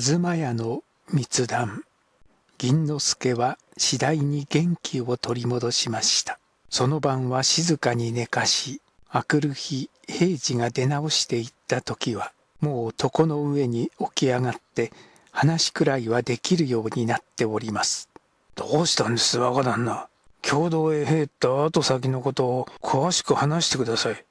東屋の密談銀之助は次第に元気を取り戻しましたその晩は静かに寝かし明くる日平次が出直していった時はもう床の上に起き上がって話くらいはできるようになっておりますどうしたんです若旦那共同へ入った後先のことを詳しく話してください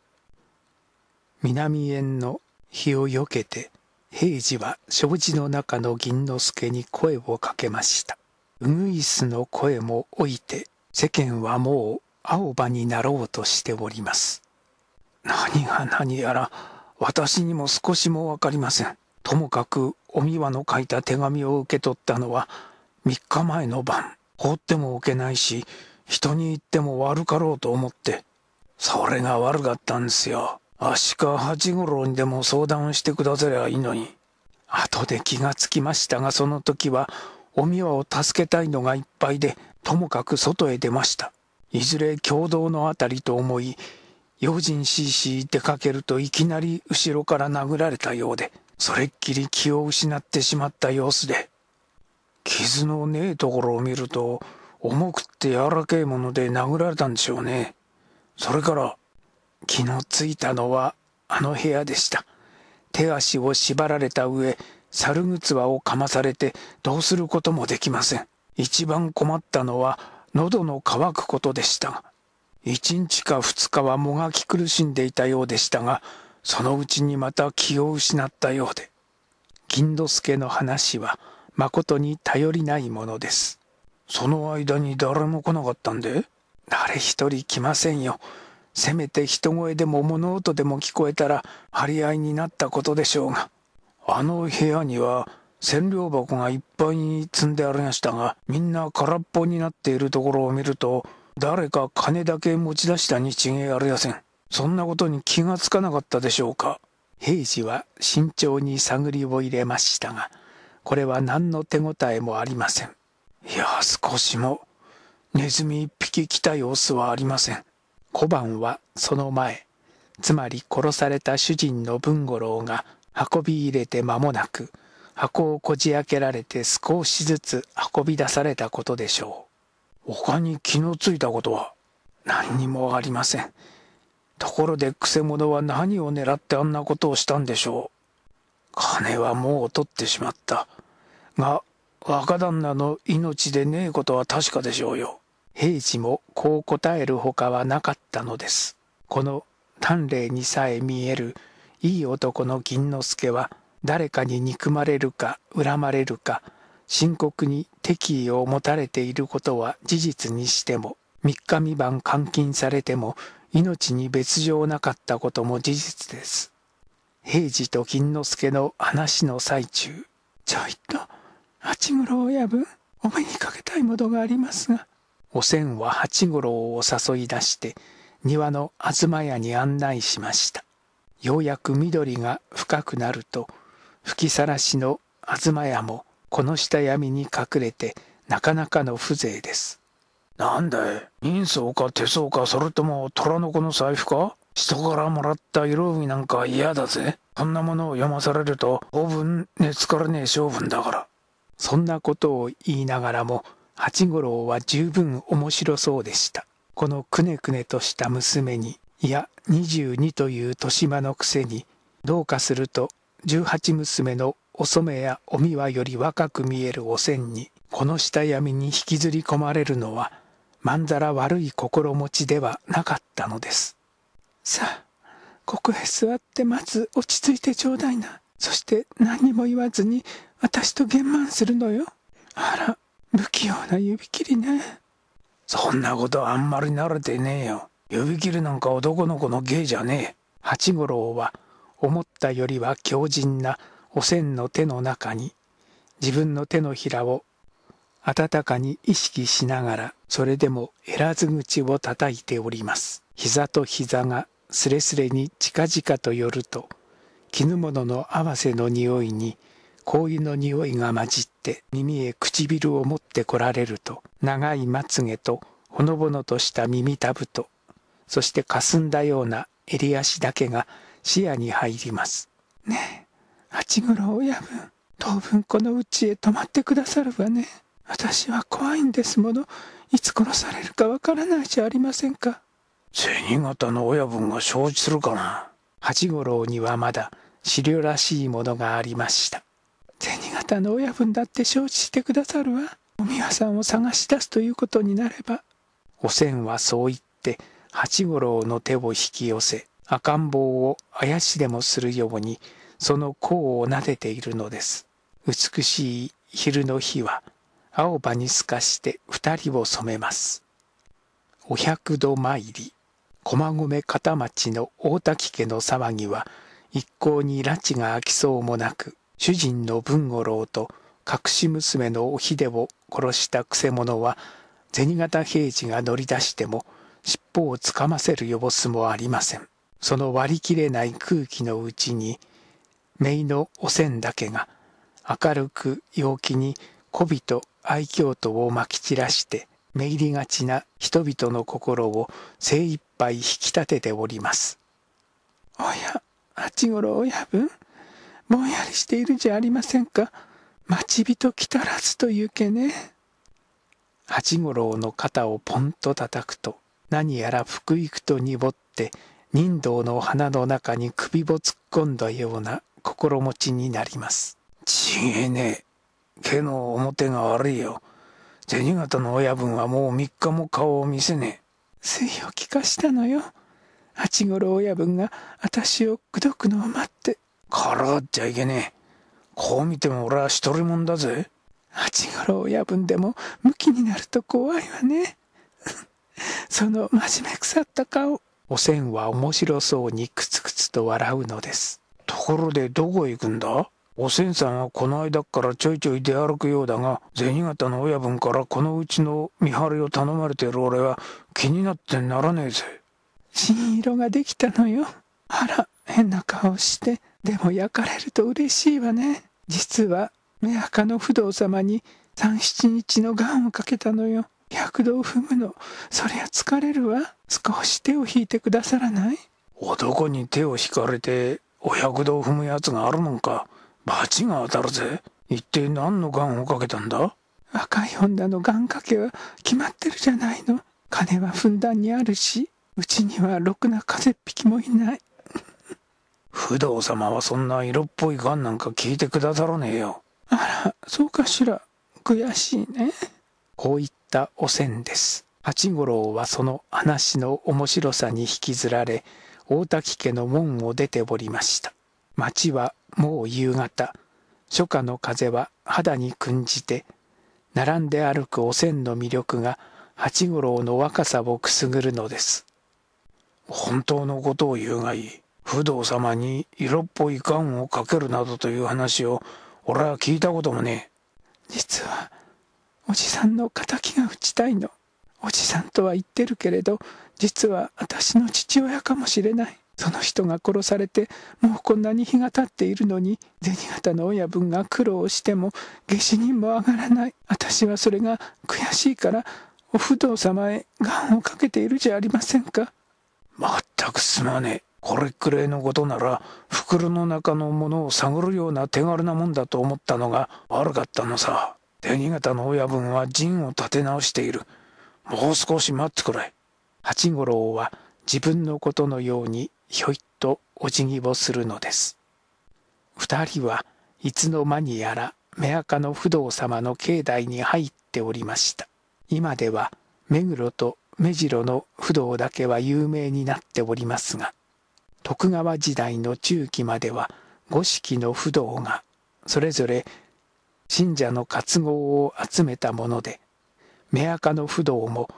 南園の日をよけて平次は障子の中の銀之助に声をかけましたウグイスの声も老いて世間はもう青葉になろうとしております何が何やら私にも少しも分かりませんともかくお美和の書いた手紙を受け取ったのは3日前の晩放ってもおけないし人に言っても悪かろうと思ってそれが悪かったんですよアシ八五郎にでも相談をしてくだせりゃいいのに。後で気がつきましたが、その時は、お美和を助けたいのがいっぱいで、ともかく外へ出ました。いずれ共同のあたりと思い、用心しいし出かけるといきなり後ろから殴られたようで、それっきり気を失ってしまった様子で、傷のねえところを見ると、重くって柔らけえもので殴られたんでしょうね。それから、気のついたのはあの部屋でした。手足を縛られた上、猿靴輪をかまされてどうすることもできません。一番困ったのは喉の渇くことでした一日か二日はもがき苦しんでいたようでしたが、そのうちにまた気を失ったようで、銀之助の話はまことに頼りないものです。その間に誰も来なかったんで誰一人来ませんよ。せめて人声でも物音でも聞こえたら張り合いになったことでしょうがあの部屋には千両箱がいっぱいに積んでありましたがみんな空っぽになっているところを見ると誰か金だけ持ち出したに違えありませんそんなことに気がつかなかったでしょうか平次は慎重に探りを入れましたがこれは何の手応えもありませんいや少しもネズミ一匹来た様子はありません小判はその前、つまり殺された主人の文五郎が運び入れて間もなく、箱をこじ開けられて少しずつ運び出されたことでしょう。他に気のついたことは何にもありません。ところでくせ者は何を狙ってあんなことをしたんでしょう。金はもう取ってしまった。が、若旦那の命でねえことは確かでしょうよ。平次もこう答えるほかはなかったのですこの丹麗にさえ見えるいい男の銀之助は誰かに憎まれるか恨まれるか深刻に敵意を持たれていることは事実にしても三日三晩監禁されても命に別状なかったことも事実です平次と銀之助の話の最中ちょいと八五郎親分お目にかけたいものがありますがおせんは八五郎を誘い出して庭の東屋に案内しましたようやく緑が深くなると吹きさらしの東屋もこの下闇に隠れてなかなかの風情ですなんだい人相か手相かそれとも虎の子の財布か人からもらった色帯なんか嫌だぜこんなものを読まされると当分寝つからねえ性分だからそんなことを言いながらも八五郎は十分面白そうでしたこのくねくねとした娘にいや22という年間のくせにどうかすると十八娘のお染やおみわより若く見えるおせんにこの下闇に引きずり込まれるのはまんざら悪い心持ちではなかったのですさあここへ座ってまず落ち着いてちょうだいなそして何にも言わずに私と幻慢するのよあら不器用な指切りねそんなことあんまり慣れてねえよ指切りなんか男の子の芸じゃねえ八五郎は思ったよりは強靭なおせんの手の中に自分の手のひらを温かに意識しながらそれでもえらず口を叩いております膝と膝がすれすれに近々と寄ると絹物の合わせの匂いに氷の匂いが混じって耳へ唇を持ってこられると長いまつげとほのぼのとした耳たぶとそしてかすんだような襟足だけが視野に入りますねえ八五郎親分当分このうちへ泊まってくださるわね私は怖いんですものいつ殺されるかわからないじゃありませんか銭形の親分が承知するかな八五郎にはまだ資料らしいものがありました銭形の親分だって承知してくださるわお美輪さんを探し出すということになればおせんはそう言って八五郎の手を引き寄せ赤ん坊をあやしでもするようにその甲をなでているのです美しい昼の日は青葉に透かして二人を染めますお百度参り駒込片町の大滝家の騒ぎは一向に拉致が飽きそうもなく主人の文五郎と隠し娘のお秀を殺したくせ者は銭形平次が乗り出しても尻尾をつかませるよぼすもありませんその割り切れない空気のうちに姪のおせんだけが明るく陽気に媚びと愛嬌とをまき散らしてめいりがちな人々の心を精一杯引き立てております。おや八五郎親分ぼんやりしているじゃありませんか待ち人来たらずというけね八五郎の肩をポンと叩くと何やら福くと濁って人道の花の中に首を突っ込んだような心持ちになりますちげえねえ毛の表が悪いよ銭形の親分はもう三日も顔を見せねえ水を利かしたのよ八五郎親分が私を口説くのを待ってからっちゃいけねえ。こう見ても俺は一人もんだぜ。八五郎親分でも、ムキになると怖いわね。その真面目腐った顔。おせんは面白そうにくつくつと笑うのです。ところでどこへ行くんだおせんさんはこの間からちょいちょい出歩くようだが、銭形の親分からこのうちの見張りを頼まれてる俺は気になってならねえぜ。新色ができたのよ。あら、変な顔して。でも焼かれると嬉しいわね実は目赤の不動様に三七日のンをかけたのよ百度を踏むのそりゃ疲れるわ少し手を引いてくださらない男に手を引かれてお百度を踏むやつがあるのか罰が当たるぜ一体何の癌をかけたんだ若い女の願かけは決まってるじゃないの金はふんだんにあるしうちにはろくな風邪っ引きもいない不動様はそんな色っぽい癌なんか聞いてくださらねえよ。あら、そうかしら。悔しいね。こういった汚染です。八五郎はその話の面白さに引きずられ、大滝家の門を出ておりました。町はもう夕方、初夏の風は肌に訓じて、並んで歩く汚染の魅力が八五郎の若さをくすぐるのです。本当のことを言うがいい。不動様に色っぽい缶をかけるなどという話を俺は聞いたこともねえ実はおじさんの敵が打ちたいのおじさんとは言ってるけれど実は私の父親かもしれないその人が殺されてもうこんなに日が経っているのに銭形の親分が苦労をしても下死人も上がらない私はそれが悔しいからお不動様へ願をかけているじゃありませんかまったくすまねえこれくらいのことなら袋の中のものを探るような手軽なもんだと思ったのが悪かったのさ手新潟の親分は陣を立て直しているもう少し待ってくれ八五郎は自分のことのようにひょいっとお辞儀をするのです二人はいつの間にやら目垢の不動様の境内に入っておりました今では目黒と目白の不動だけは有名になっておりますが徳川時代の中期までは五色の不動がそれぞれ信者の活合を集めたもので目垢の不動も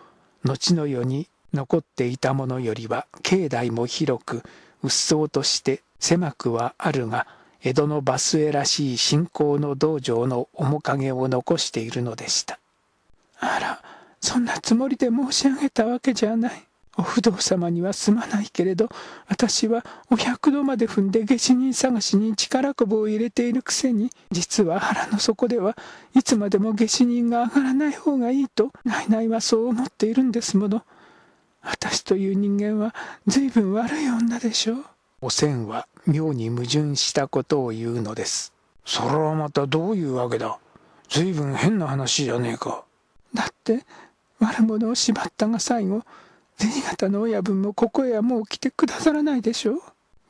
後の世に残っていたものよりは境内も広く鬱蒼として狭くはあるが江戸のバスエらしい信仰の道場の面影を残しているのでしたあらそんなつもりで申し上げたわけじゃないお不動様にはすまないけれど、私はお百度まで踏んで下死人探しに力こぶを入れているくせに、実は腹の底ではいつまでも下死人が上がらない方がいいと、ないないはそう思っているんですもの。私という人間は随分悪い女でしょう。おせんは妙に矛盾したことを言うのです。それはまたどういうわけだ随分変な話じゃねえか。だって、悪者を縛ったが最後、銭形の親分もここへはもう来てくださらないでしょう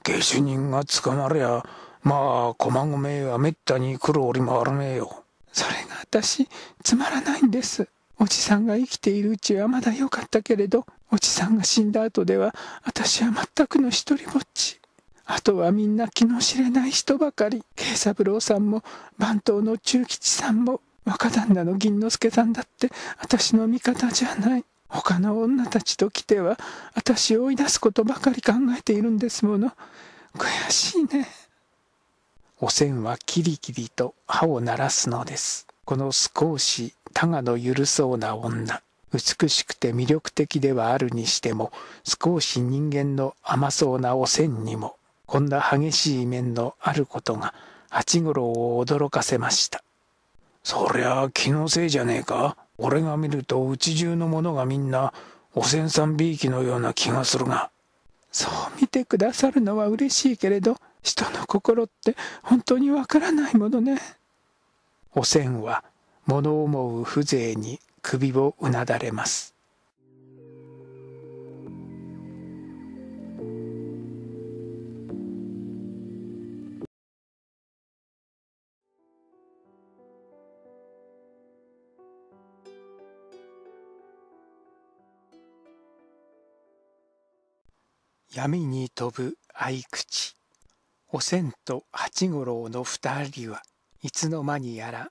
下手人が捕まりゃまあ駒込はめったに苦労り回らねえよそれが私つまらないんですおじさんが生きているうちはまだ良かったけれどおじさんが死んだ後では私は全くの一りぼっちあとはみんな気の知れない人ばかり慶三郎さんも番頭の中吉さんも若旦那の銀之助さんだって私の味方じゃない他の女たちと来ては私を追い出すことばかり考えているんですもの悔しいねおせんはキリキリと歯を鳴らすのですこの少したがの緩そうな女美しくて魅力的ではあるにしても少し人間の甘そうなおせんにもこんな激しい面のあることが八五郎を驚かせましたそりゃ気のせいじゃねえか俺が見るとうち中のものがみんなおせんさんびいきのような気がするがそう見てくださるのは嬉しいけれど人の心って本当にわからないものねおせんは物思う風情に首をうなだれます闇に飛ぶ合口おせんと八五郎の二人はいつの間にやら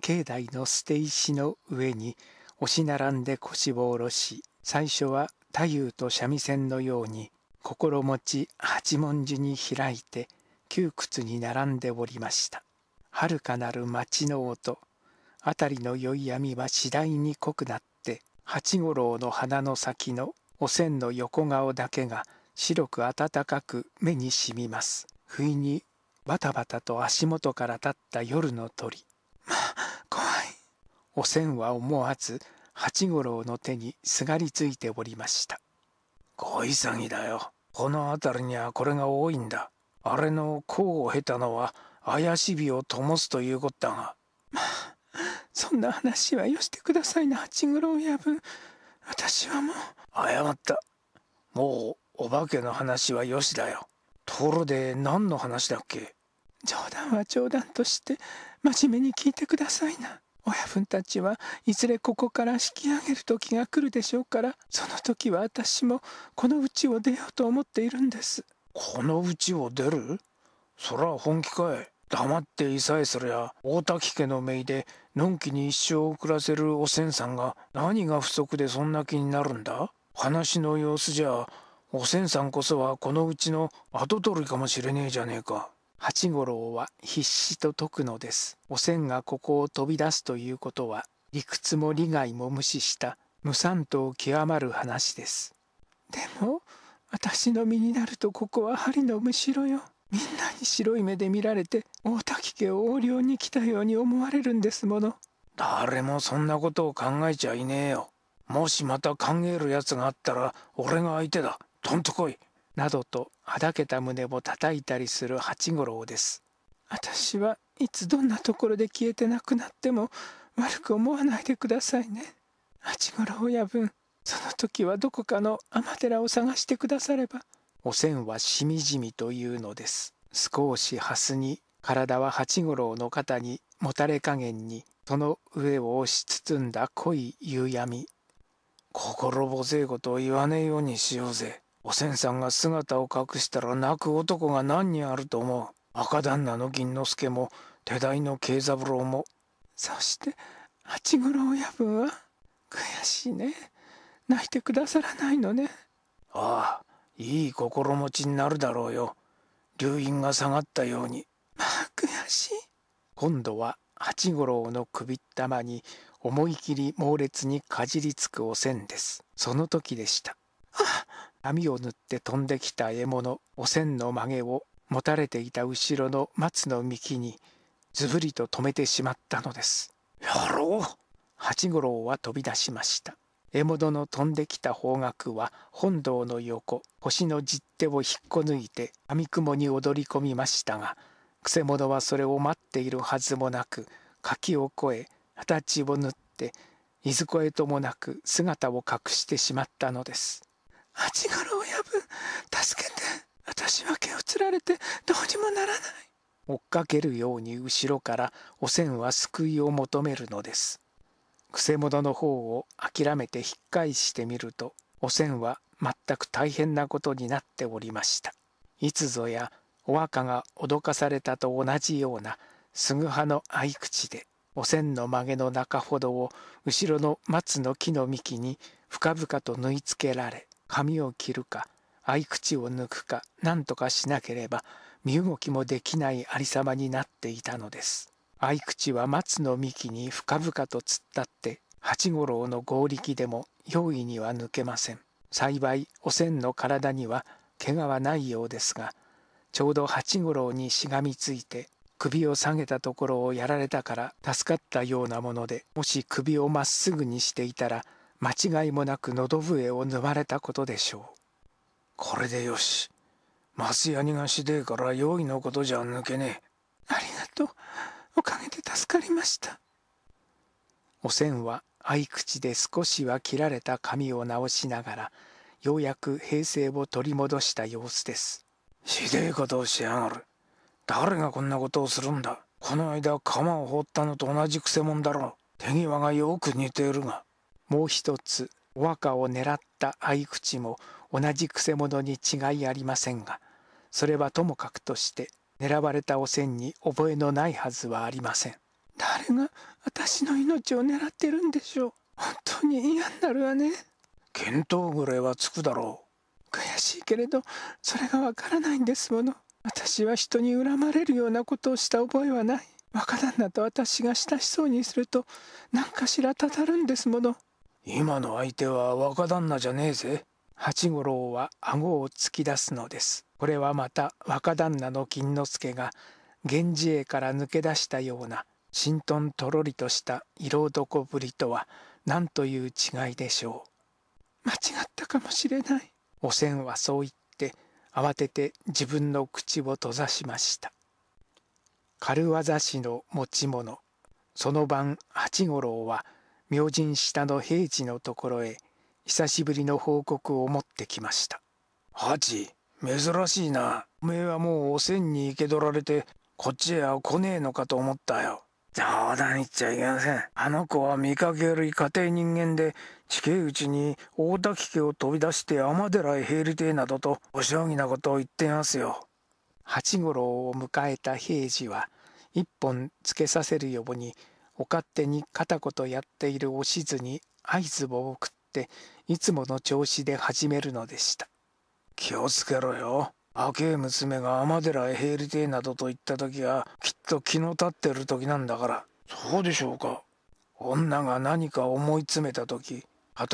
境内の捨て石の上に押し並んで腰を下ろし最初は太夫と三味線のように心持ち八文字に開いて窮屈に並んでおりました遥かなる町の音辺りのい闇は次第に濃くなって八五郎の花の先のおせんの横顔だけが白く暖かく目にしみます不意にバタバタと足元から立った夜の鳥まあ怖いおせんは思わず八五郎の手にすがりついておりました小潔だよこの辺りにはこれが多いんだあれの功を経たのは怪しびを灯すということだがまあそんな話はよしてくださいな八五郎親分私はもう謝ったもうお化けの話はよしだよ。ところで何の話だっけ冗談は冗談として真面目に聞いてくださいな。親分たちはいずれここから引き上げる時が来るでしょうからその時は私もこの家を出ようと思っているんですこの家を出るそら本気かい黙っていさえすりゃ大滝家の姪でのんきに一生を暮らせるおせんさんが何が不足でそんな気になるんだ話の様子じゃおせんさんこそはこのうちの跡取りかもしれねえじゃねえか。八五郎は必死と説くのです。おせんがここを飛び出すということは、理屈も利害も無視した無産と極まる話です。でも、私の身になるとここは針のむしろよ。みんなに白い目で見られて、大滝家を横領に来たように思われるんですもの。誰もそんなことを考えちゃいねえよ。もしまた考える奴があったら、俺が相手だ。どんとこいなどとはだけた胸を叩いたりする八五郎です私はいつどんなところで消えてなくなっても悪く思わないでくださいね八五郎親分その時はどこかの天寺を探してくださればおせんはしみじみというのです少しはすに体は八五郎の肩にもたれ加減にその上を押し包んだ濃い夕闇心細えことを言わねえようにしようぜおせんさんが姿を隠したら泣く男が何人あると思う赤旦那の銀之助も手代の慶三郎もそして八五郎親分は悔しいね泣いてくださらないのねああいい心持ちになるだろうよ流飲が下がったようにまあ悔しい今度は八五郎の首っ玉に思い切り猛烈にかじりつくおせんですその時でしたあ網を縫って飛んできた獲物おせんの曲げを持たれていた後ろの松の幹にずぶりと止めてしまったのです。やろう八五郎は飛び出しました。獲物の飛んできた方角は本堂の横星の実手を引っこ抜いて網雲に踊り込みましたがくせ者はそれを待っているはずもなく柿を越え形を縫っていずこへともなく姿を隠してしまったのです。八五郎親分助けて私は毛をつられてどうにもならない追っかけるように後ろからおせんは救いを求めるのですくせ者の方を諦めて引っ返してみるとおせんは全く大変なことになっておりましたいつぞやお若が脅かされたと同じようなすぐ葉の合口でおせんの曲げの中ほどを後ろの松の木の幹に深々と縫い付けられ髪を切るか合口を抜くか何とかしなければ身動きもできないありさまになっていたのです合口は松の幹に深々と突っ立って八五郎の合力でも容易には抜けません幸いおせんの体には怪我はないようですがちょうど八五郎にしがみついて首を下げたところをやられたから助かったようなものでもし首をまっすぐにしていたら間違いもなく喉笛をまれたことでしょうこれでよし松ヤニがしでえから用意のことじゃ抜けねえありがとうおかげで助かりましたおせんは合口で少しは切られた髪を直しながらようやく平静を取り戻した様子ですひでえことをしやがる誰がこんなことをするんだこの間釜を放ったのと同じくせ者だろう手際がよく似ているがもう一つお若を狙った合口も同じくせ者に違いありませんがそれはともかくとして狙われたおせんに覚えのないはずはありません誰が私の命を狙ってるんでしょう本当に嫌になるわね見当ぐらいはつくだろう悔しいけれどそれがわからないんですもの私は人に恨まれるようなことをした覚えはない若旦那と私が親しそうにすると何かしらたたるんですもの今の相手は若旦那じゃねえぜ八五郎は顎を突き出すのですこれはまた若旦那の金之助が源氏絵から抜け出したようなしんとんとろりとした色男ぶりとは何という違いでしょう間違ったかもしれないおせんはそう言って慌てて自分の口を閉ざしました軽業師の持ち物その晩八五郎は明神下の平次のところへ久しぶりの報告を持ってきました八珍しいなおめえはもうおせんに生け捕られてこっちへは来ねえのかと思ったよ冗談言っちゃいけませんあの子は見かけより家庭人間で近いうちに大滝家を飛び出して天寺へ入りてえなどとお将棋なことを言ってますよ八五郎を迎えた平次は一本つけさせるようにお勝手に片言やっているおしずに合図を送っていつもの調子で始めるのでした気をつけろよ若え娘が天寺へ入りてえなどと言った時はきっと気の立ってる時なんだからそうでしょうか女が何か思い詰めた時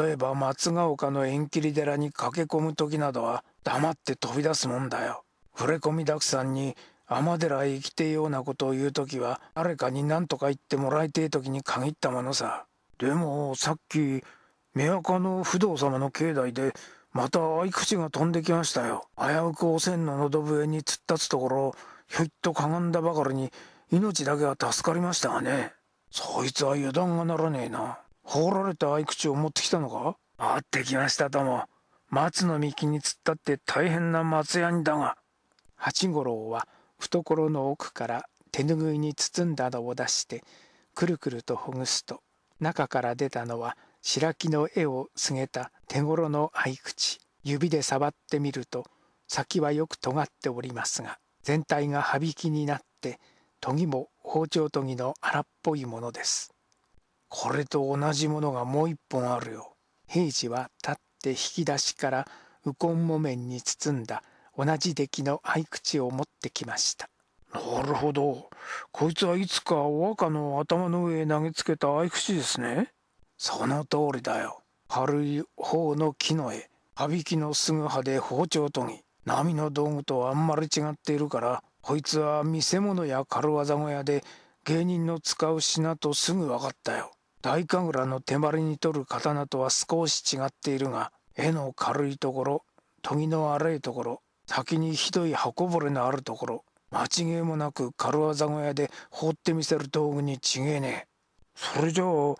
例えば松ヶ丘の縁切り寺に駆け込む時などは黙って飛び出すもんだよ触れ込みだくさんに天寺へ行きてえようなことを言う時は誰かに何とか言ってもらいてえ時に限ったものさでもさっき目垢の不動様の境内でまた合い口が飛んできましたよ危うくおせんの喉笛に突っ立つところひょいっとかがんだばかりに命だけは助かりましたがねそいつは油断がならねえな放られた合い口を持ってきたのか持ってきましたとも松の幹に突っ立って大変な松ヤニだが八五郎は懐の奥から手ぬぐいに包んだのを出してくるくるとほぐすと中から出たのは白木の絵を告げた手頃の合い口指で触ってみると先はよく尖っておりますが全体がはびきになって研ぎも包丁研ぎの荒っぽいものですこれと同じものがもう一本あるよ平次は立って引き出しから右近木綿に包んだ同じ出来の合口を持ってきましたなるほどこいつはいつかお若の頭の上へ投げつけた合口ですねその通りだよ軽い方の木の絵羽引きのすぐ葉で包丁研ぎ波の道具とあんまり違っているからこいつは見せ物や軽業小屋で芸人の使う品とすぐ分かったよ大神楽の手まりに取る刀とは少し違っているが絵の軽いところ研ぎの荒いところ先にひどい刃こぼれのあるところ間違いもなく軽業小屋で放ってみせる道具にちげえねえそれじゃあ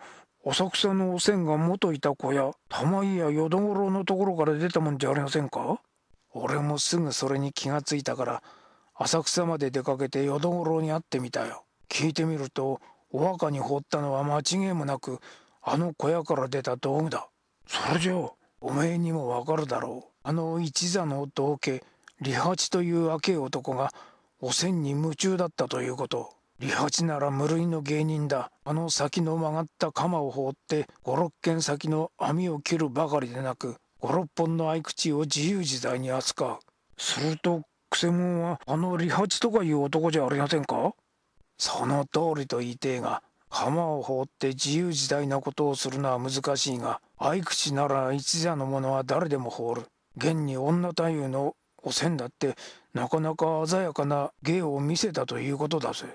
浅草のおせんが元いた小屋玉井や淀五郎のところから出たもんじゃありませんか俺もすぐそれに気がついたから浅草まで出かけて淀五郎に会ってみたよ聞いてみるとお墓に放ったのは間違いもなくあの小屋から出た道具だそれじゃあおめえにもわかるだろうあの一座の道家利八という若え男がおせんに夢中だったということ利八なら無類の芸人だあの先の曲がった鎌を放って56軒先の網を切るばかりでなく56本の合口を自由自在に扱うするとくせ者はあの利八とかいう男じゃありませんかその通りと言いてえが鎌を放って自由自在なことをするのは難しいが合口なら一座の者は誰でも放る現に女太夫のおせんだってなかなか鮮やかな芸を見せたということだぜ。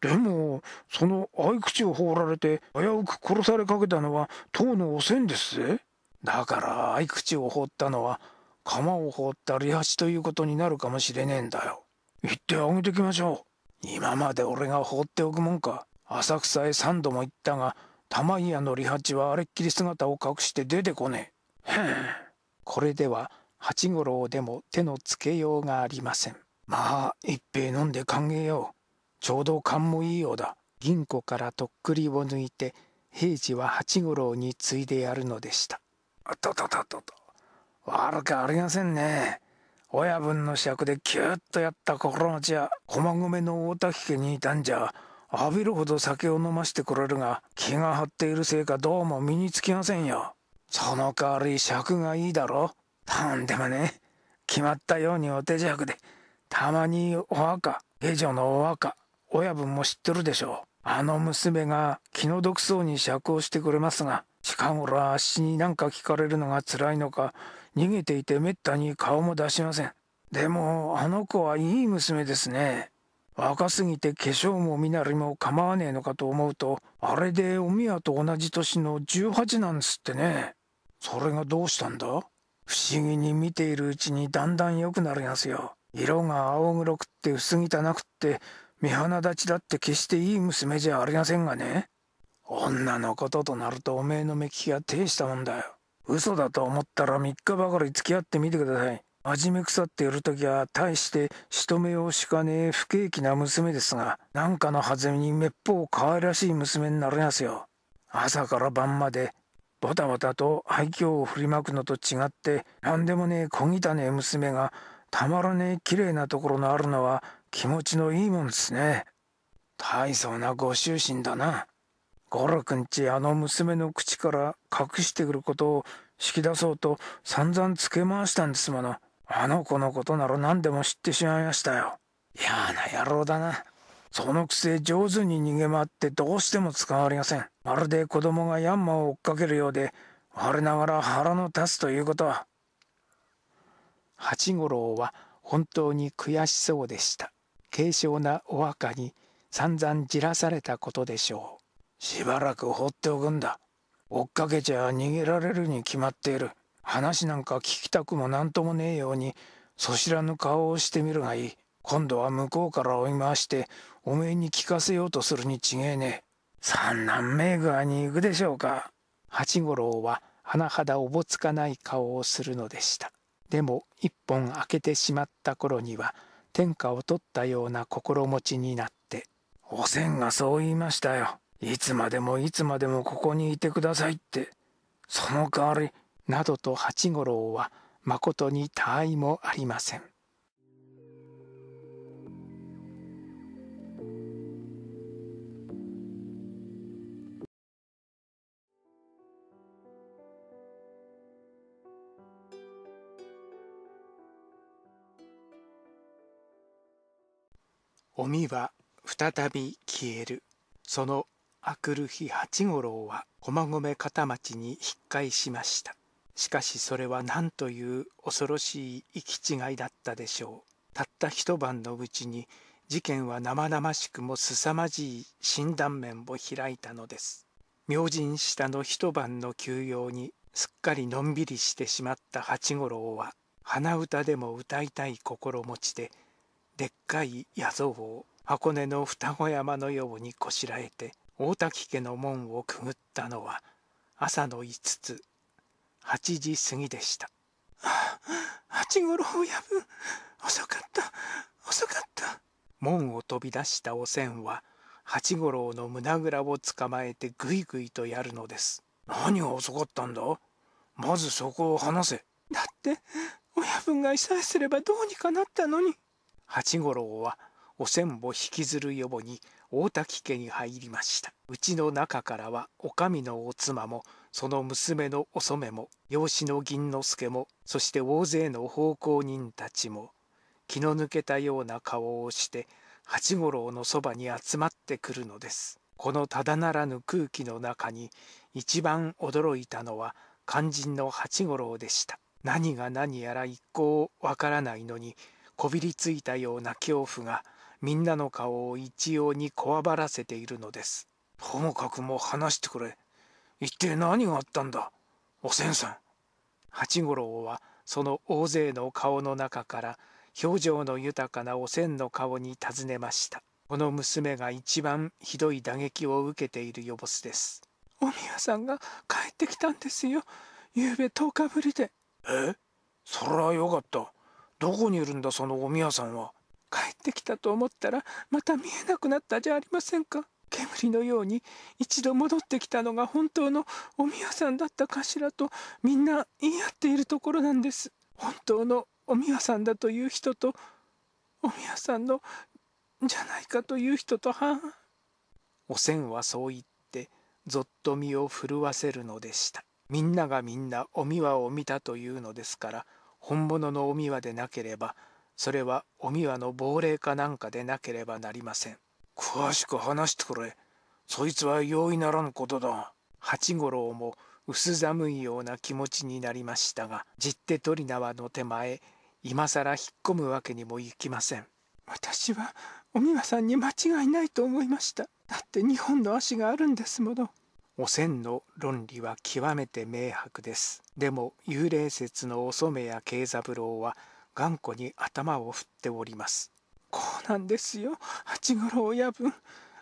でもその合口を放られて危うく殺されかけたのは当のおせんですぜ。だから合口を放ったのは釜を放った利八ということになるかもしれねえんだよ。言ってあげてきましょう。今まで俺が放っておくもんか。浅草へ三度も行ったが玉井屋の利八はあれっきり姿を隠して出てこねえ。へん。これでは八五郎でも手のつけようがありません。まあ、一杯飲んで歓迎よう。ちょうど勘もいいようだ。銀庫からとっくりを抜いて、平次は八五郎に継いでやるのでした。あととととと。悪くありませんね。親分の尺でキュッとやった心持ちは、駒込の大滝家にいたんじゃ、浴びるほど酒を飲ましてくれるが、気が張っているせいかどうも身につきませんよ。その代わり尺がいいだろ。とんでもね決まったようにお手弱でたまにお墓下女のお墓親分も知ってるでしょうあの娘が気の毒そうに釈放してくれますが近頃はあっしに何か聞かれるのが辛いのか逃げていてめったに顔も出しませんでもあの子はいい娘ですね若すぎて化粧も身なりも構わねえのかと思うとあれでお宮と同じ年の18なんですってねそれがどうしたんだ不思議に見ているうちにだんだん良くなるやすよ色が青黒くって薄汚くって目鼻立ちだって決していい娘じゃありませんがね女のこととなるとおめえの目利きは呈したもんだよ嘘だと思ったら3日ばかり付き合ってみてください真面目腐っている時は大して人目をしかねえ不景気な娘ですが何かのはずみにめっぽう可愛らしい娘になりますよ朝から晩までボタボタと愛嬌を振りまくのと違って何でもねえ小汚ねえ娘がたまらねえ綺麗なところのあるのは気持ちのいいもんですね大層なご執心だな五君ちあの娘の口から隠してくることを引き出そうと散々つけ回したんですものあの子のことなら何でも知ってしまいましたよ嫌な野郎だなそのくせ上手に逃げ回ってどうしても捕まりませんまるで子供がヤンマを追っかけるようで我ながら腹の立つということは八五郎は本当に悔しそうでした軽症なお墓に散々じらされたことでしょうしばらく放っておくんだ追っかけちゃ逃げられるに決まっている話なんか聞きたくも何ともねえようにそしらぬ顔をしてみるがいい今度は向こうから追い回しておめえに聞かせようとするに違えねえ三男名川に行くでしょうか八五郎は甚だおぼつかない顔をするのでしたでも一本開けてしまった頃には天下を取ったような心持ちになって「おせんがそう言いましたよいつまでもいつまでもここにいてください」ってその代わりなどと八五郎はまことに他愛もありません。おみは再び消える。そのあくる日八五郎は駒込片町に引っ返しました。しかしそれは何という恐ろしい行き違いだったでしょう。たった一晩のうちに事件は生々しくも凄まじい診断面を開いたのです。明神下の一晩の休養にすっかりのんびりしてしまった八五郎は鼻歌でも歌いたい心持ちででっかい野像を箱根の双子山のようにこしらえて大滝家の門をくぐったのは朝の5つ8時過ぎでした八五郎親分遅かった遅かった門を飛び出したおせんは八五郎の胸ぐらを捕まえてぐいぐいとやるのです何が遅かったんだまずそこを話せだって親分がいさえすればどうにかなったのに八五郎はおせんぼ引きずるよぼに大滝家に入りましたうちの中からはお上のお妻もその娘のお染も養子の銀之助もそして大勢の奉公人たちも気の抜けたような顔をして八五郎のそばに集まってくるのですこのただならぬ空気の中に一番驚いたのは肝心の八五郎でした何が何やら一向わからないのにこびりついたような恐怖がみんなの顔を一様にこわばらせているのです。ともかくも話してくれ。一体何があったんだおせんさん。八五郎はその大勢の顔の中から表情の豊かなおせんの顔に尋ねました。この娘が一番ひどい打撃を受けているよぼすです。おみやさんが帰ってきたんですよ。昨うべ10日ぶりで。えそれはよかった。どこにいるんだそのおみやさんは帰ってきたと思ったらまた見えなくなったじゃありませんか煙のように一度戻ってきたのが本当のおみやさんだったかしらとみんな言い合っているところなんです本当のおみやさんだという人とおみやさんのじゃないかという人と半々おせんはそう言ってぞっと身を震わせるのでしたみんながみんなおみわを見たというのですから本物のおみわでなければそれはおみわの亡霊かなんかでなければなりません詳しく話してくれそいつは容易ならぬことだ八五郎も薄寒いような気持ちになりましたがじってり縄の手前今更引っ込むわけにもいきません私はおみわさんに間違いないと思いましただって2本の足があるんですもの汚染の論理は極めて明白です。でも幽霊説のお染や慶三郎は頑固に頭を振っております。こうなんですよ八五郎親分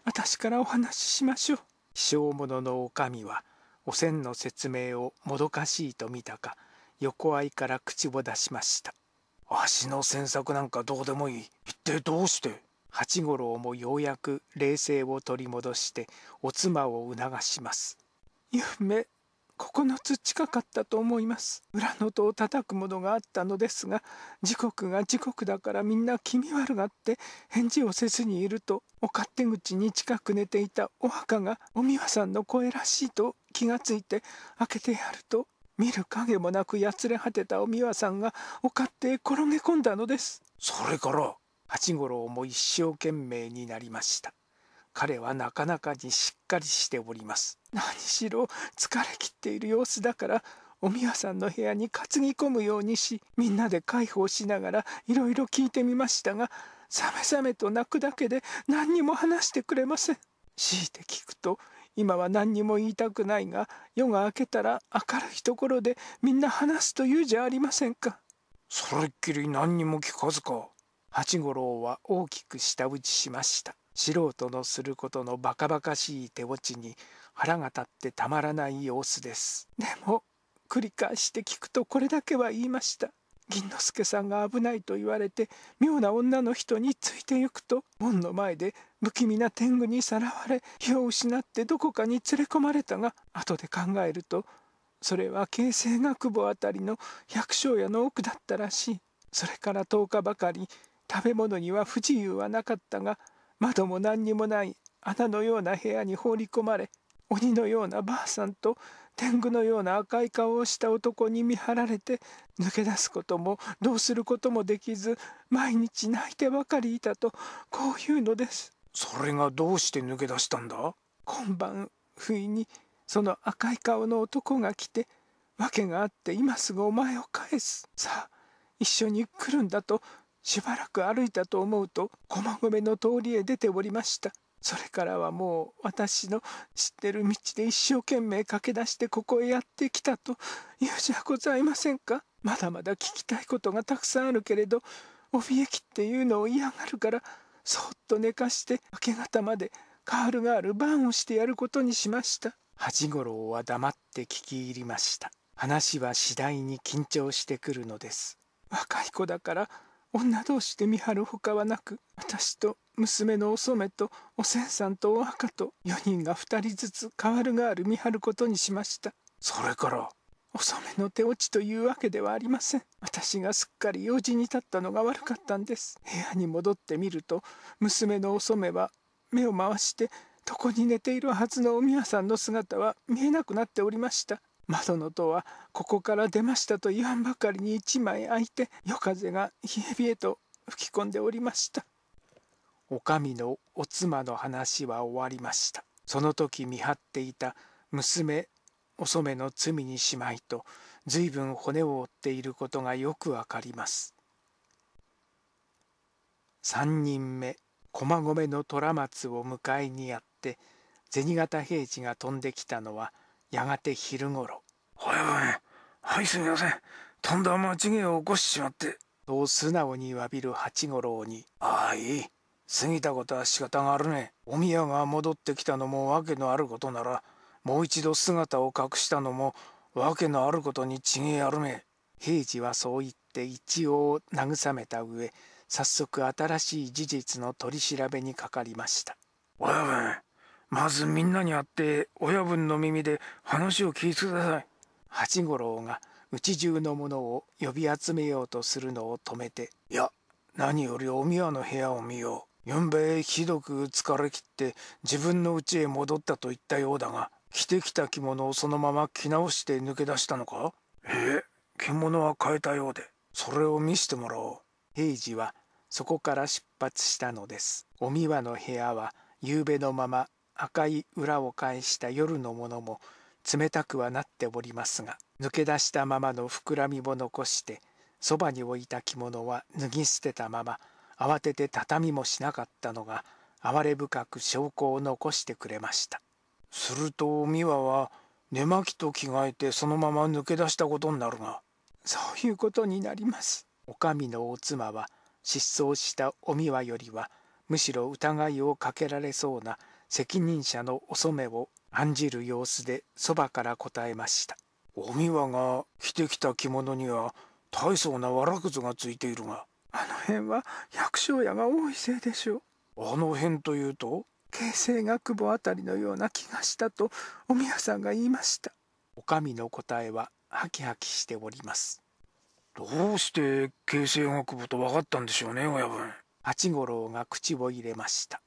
私からお話ししましょう。気象者の女将は汚染の説明をもどかしいと見たか横合いから口を出しました。足の詮索なんかどうでもいい。一体どうして八五郎もようやく冷静を取り戻しておまを促します夢9つ近かったと思います裏の戸を叩くものがあったのですが時刻が時刻だからみんな気味悪がって返事をせずにいるとお勝手口に近く寝ていたお墓がお美和さんの声らしいと気がついて開けてやると見る影もなくやつれ果てたお美和さんがお勝手へ転げ込んだのですそれから八五郎も一生懸命になりました彼はなかなかにしっかりしております何しろ疲れきっている様子だからおみわさんの部屋に担ぎ込むようにしみんなで介抱しながらいろいろ聞いてみましたがさめさめと泣くだけで何にも話してくれません強いて聞くと今は何にも言いたくないが夜が明けたら明るいところでみんな話すというじゃありませんかそれっきり何にも聞かずか八五郎は大きく舌打ちしました素人のすることのバカバカしい手落ちに腹が立ってたまらない様子ですでも繰り返して聞くとこれだけは言いました銀之助さんが危ないと言われて妙な女の人についてゆくと門の前で不気味な天狗にさらわれ気を失ってどこかに連れ込まれたが後で考えるとそれは京成学部あたりの百姓屋の奥だったらしいそれから10日ばかり食べ物には不自由はなかったが窓も何にもない穴のような部屋に放り込まれ鬼のようなばあさんと天狗のような赤い顔をした男に見張られて抜け出すこともどうすることもできず毎日泣いてばかりいたとこういうのですそれがどうして抜け出したんだ今晩不意にその赤い顔の男が来て訳があって今すぐお前を返すさあ一緒に来るんだとしばらく歩いたと思うと駒込の通りへ出ておりましたそれからはもう私の知ってる道で一生懸命駆け出してここへやってきたと言うじゃございませんかまだまだ聞きたいことがたくさんあるけれど怯えきっていうのを嫌がるからそっと寝かして明け方までカールガール晩をしてやることにしました八五郎は黙って聞き入りました話は次第に緊張してくるのです若い子だから女同士で見張る他はなく私と娘のお染とおせんさんとお墓と4人が2人ずつ代わる代わる見張ることにしましたそれからお染の手落ちというわけではありません私がすっかり用事に立ったのが悪かったんです部屋に戻ってみると娘のお染は目を回して床に寝ているはずのおみやさんの姿は見えなくなっておりました窓の戸はここから出ましたと言わんばかりに一枚開いて夜風が冷え冷えと吹き込んでおりましたおかみのお妻の話は終わりましたその時見張っていた娘お染の罪にしまいと随分骨を折っていることがよくわかります3人目駒込の虎松を迎えにやって銭形平次が飛んできたのは「やがて昼ごろはいはいはいすみませんとんだ間違いを起こしちまってと素直に詫びる八五郎にああいい過ぎたことは仕方があるねお宮が戻ってきたのも訳のあることならもう一度姿を隠したのも訳のあることに違いあるね平次はそう言って一応慰めた上早速新しい事実の取り調べにかかりましたおやめまずみんなに会って親分の耳で話を聞いてください八五郎がうち中の者を呼び集めようとするのを止めていや何よりお宮の部屋を見ようゆんべひどく疲れきって自分の家へ戻ったと言ったようだが着てきた着物をそのまま着直して抜け出したのかええ着物は変えたようでそれを見せてもらおう平次はそこから出発したのですおみわの部屋は夕べのまま赤い裏を返した夜のものも冷たくはなっておりますが抜け出したままの膨らみを残してそばに置いた着物は脱ぎ捨てたまま慌てて畳もしなかったのが哀れ深く証拠を残してくれましたすると美和は寝巻きと着替えてそのまま抜け出したことになるがそういうことになりますお上のお妻は失踪したお美和よりはむしろ疑いをかけられそうな責任者のお染めを案じる様子でそばから答えましたおみわが着てきた着物には大層なわらくずがついているがあの辺は百姓屋が多いせいでしょうあの辺というと形成学部あたりのような気がしたとおみやさんが言いましたおかみの答えはハキハキしておりますどうして形成学部と分かったんでしょうね親分八五郎が口を入れました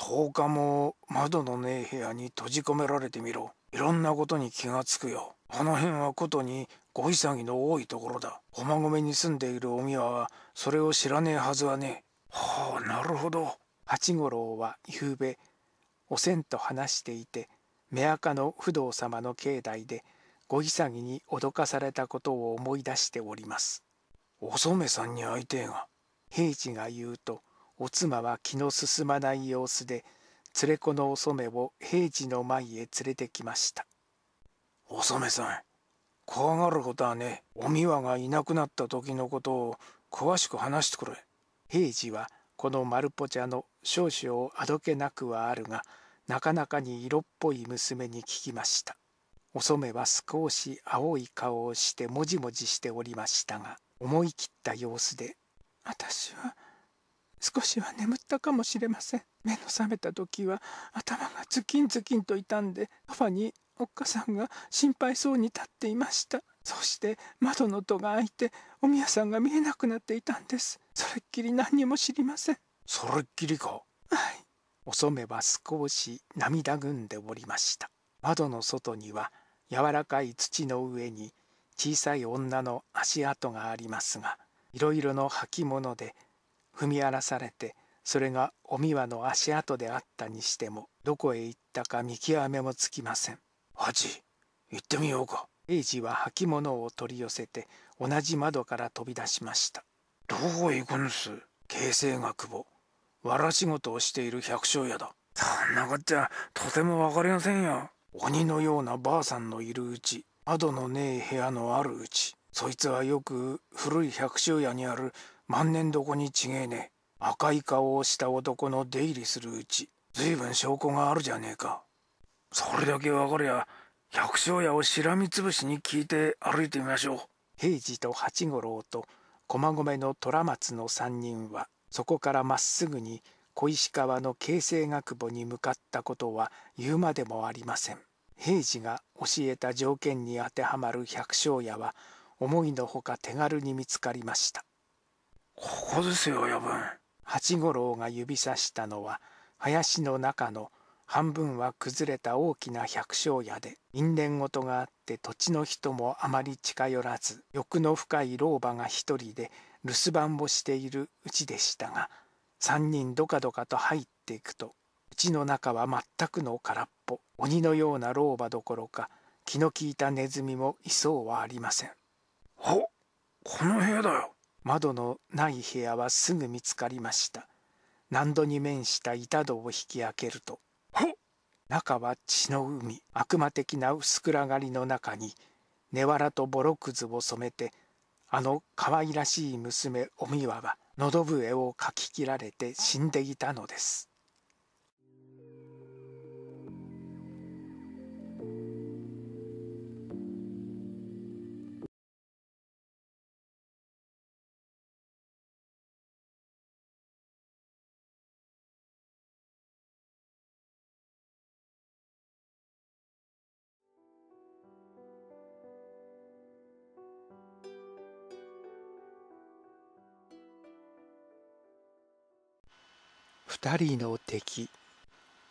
10日も窓のねえ部屋に閉じ込められてみろいろんなことに気がつくよこの辺はことにご潔の多いところだ駒込に住んでいるお宮はそれを知らねえはずはねえはあなるほど八五郎は夕べおせんと話していて目垢の不動様の境内でご潔に脅かされたことを思い出しておりますお染さんに会いてえが平次が言うとお妻は気の進まない様子で連れ子のお染を平次の前へ連れてきましたお染さん怖がることはねお美和がいなくなった時のことを詳しく話してくれ平次はこの丸ポチャの少々あどけなくはあるがなかなかに色っぽい娘に聞きましたお染は少し青い顔をしてもじもじしておりましたが思い切った様子で「私は」少しは眠ったかもしれません目の覚めた時は頭がズキンズキンと痛んでソファにおっかさんが心配そうに立っていましたそして窓の戸が開いておみやさんが見えなくなっていたんですそれっきり何にも知りませんそれっきりかはいお染は少し涙ぐんでおりました窓の外には柔らかい土の上に小さい女の足跡がありますがいろいろの履物で踏み荒らされてそれがおみわの足跡であったにしてもどこへ行ったか見極めもつきません八行ってみようか英二は履物を取り寄せて同じ窓から飛び出しましたどこへ行くんす形勢学母わら仕事をしている百姓屋だそんなこっちゃとても分かりませんよ鬼のようなばあさんのいるうち窓のねえ部屋のあるうちそいつはよく古い百姓屋にある万年こにちげえね赤い顔をした男の出入りするうち随分証拠があるじゃねえかそれだけ分かりゃ百姓屋をしらみつぶしに聞いて歩いてみましょう平次と八五郎と駒込の虎松の3人はそこからまっすぐに小石川の京成学母に向かったことは言うまでもありません平次が教えた条件に当てはまる百姓屋は思いのほか手軽に見つかりましたここですよ、夜分。八五郎が指さしたのは、林の中の半分は崩れた大きな百姓家で、因縁事があって土地の人もあまり近寄らず、欲の深い老婆が一人で留守番をしているうちでしたが、三人どかどかと入っていくと、うちの中は全くの空っぽ、鬼のような老婆どころか、気の利いたネズミもいそうはありません。ほこの部屋だよ。窓のない部屋はすぐ見つかりました難度に面した板戸を引き開けると中は血の海悪魔的な薄暗がりの中に根わらとボロくずを染めてあの可愛らしい娘おみわは喉笛をかき切られて死んでいたのです二人の敵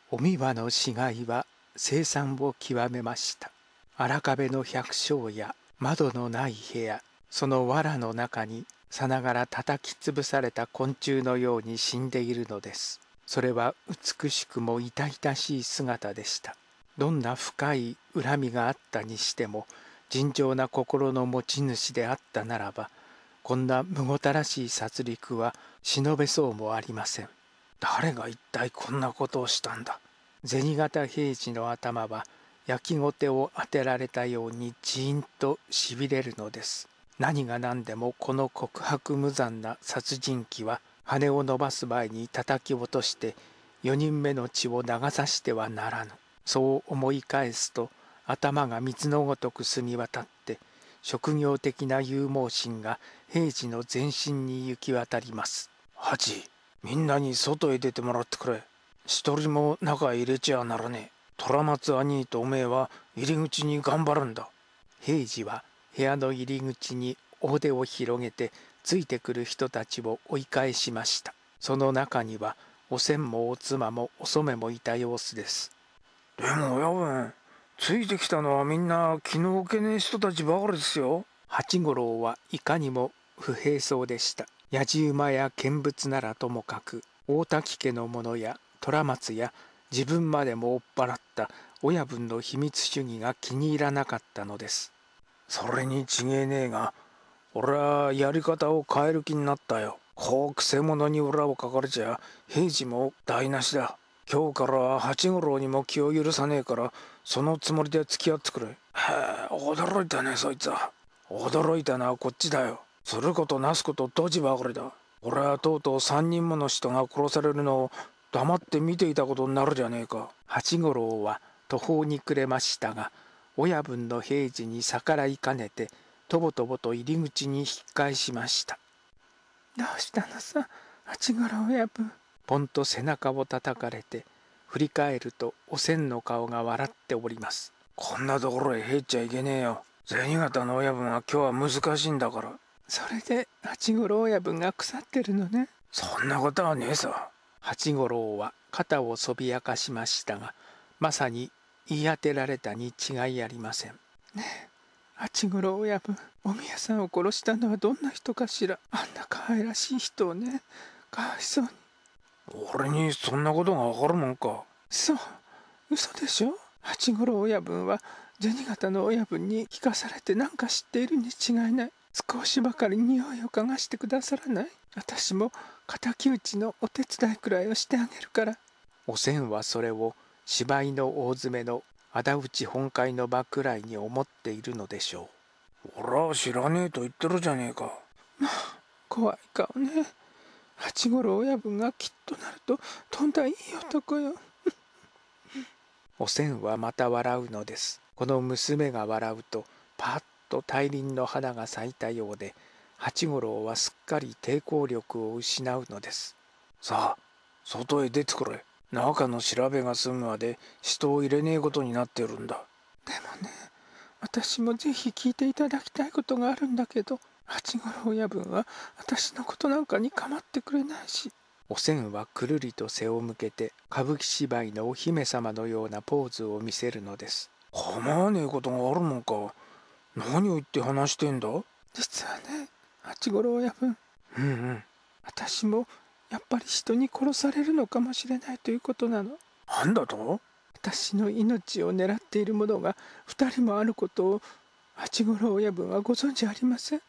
おみわの死骸は生産を極めました荒壁の百姓や窓のない部屋その藁の中にさながら叩き潰された昆虫のように死んでいるのですそれは美しくも痛々しい姿でしたどんな深い恨みがあったにしても尋常な心の持ち主であったならばこんなむごたらしい殺戮は忍べそうもありません誰が一体こんなことをしたんだ銭形平次の頭は焼きごてを当てられたようにジーンとしびれるのです何が何でもこの告白無残な殺人鬼は羽を伸ばす前に叩き落として4人目の血を流さしてはならぬそう思い返すと頭が水のごとく澄み渡って職業的な勇猛心が平次の全身に行き渡ります。恥みんなに外へ出てもらってくれ一人も中へ入れちゃならねえ虎松兄とおめえは入り口に頑張るんだ平次は部屋の入り口に大手を広げてついてくる人たちを追い返しましたその中にはおせんもおつまもお染もいた様子ですでも親分ついてきたのはみんな気の置けねえ人たちばかりですよ八五郎はいかにも不平そうでしたやじ馬や見物ならともかく大滝家の者や虎松や自分までも追っ払った親分の秘密主義が気に入らなかったのですそれに違えねえが俺はやり方を変える気になったよこうくせ者に裏をかかれちゃ平次も台無しだ今日からは八五郎にも気を許さねえからそのつもりで付き合ってくれへえ驚いたねそいつは驚いたのはこっちだよすることなすことドジばかりだ俺はとうとう3人もの人が殺されるのを黙って見ていたことになるじゃねえか八五郎は途方に暮れましたが親分の平次に逆らいかねてとぼとぼと入り口に引っ返しましたどうしたのさ八五郎親分ポンと背中を叩かれて振り返るとおせんの顔が笑っておりますこんなところへ入っちゃいけねえよ銭形の親分は今日は難しいんだからそれで八五郎親分が腐ってるのねそんなことはねえさ八五郎は肩をそびやかしましたがまさに言い当てられたに違いありませんねえ八五郎親分お宮さんを殺したのはどんな人かしらあんな可愛らしい人をねかわいそうに俺にそんなことがわかるもんかそう嘘でしょ八五郎親分は銭形の親分に聞かされて何か知っているに違いない少しばかり匂いを嗅がしてくださらない私も敵討ちのお手伝いくらいをしてあげるからおせんはそれを芝居の大詰めの仇討ち本懐の場くらいに思っているのでしょう俺は知らねえと言ってるじゃねえかまあ怖い顔ね八五郎親分がきっとなるととんだいい男よおせんはまた笑うのですこの娘が笑うとパッと大輪の花が咲いたようで八五郎はすっかり抵抗力を失うのですさあ外へ出てくれ中の調べが済むまで人を入れねえことになってるんだでもね私もぜひ聞いていただきたいことがあるんだけど八五郎親分は私のことなんかに構ってくれないしおせんはくるりと背を向けて歌舞伎芝居のお姫様のようなポーズを見せるのです構わねえことがあるのか何を言って話してんだ実はね八五郎親分うんうん私もやっぱり人に殺されるのかもしれないということなのなんだと私の命を狙っている者が二人もあることを八五郎親分はご存知ありません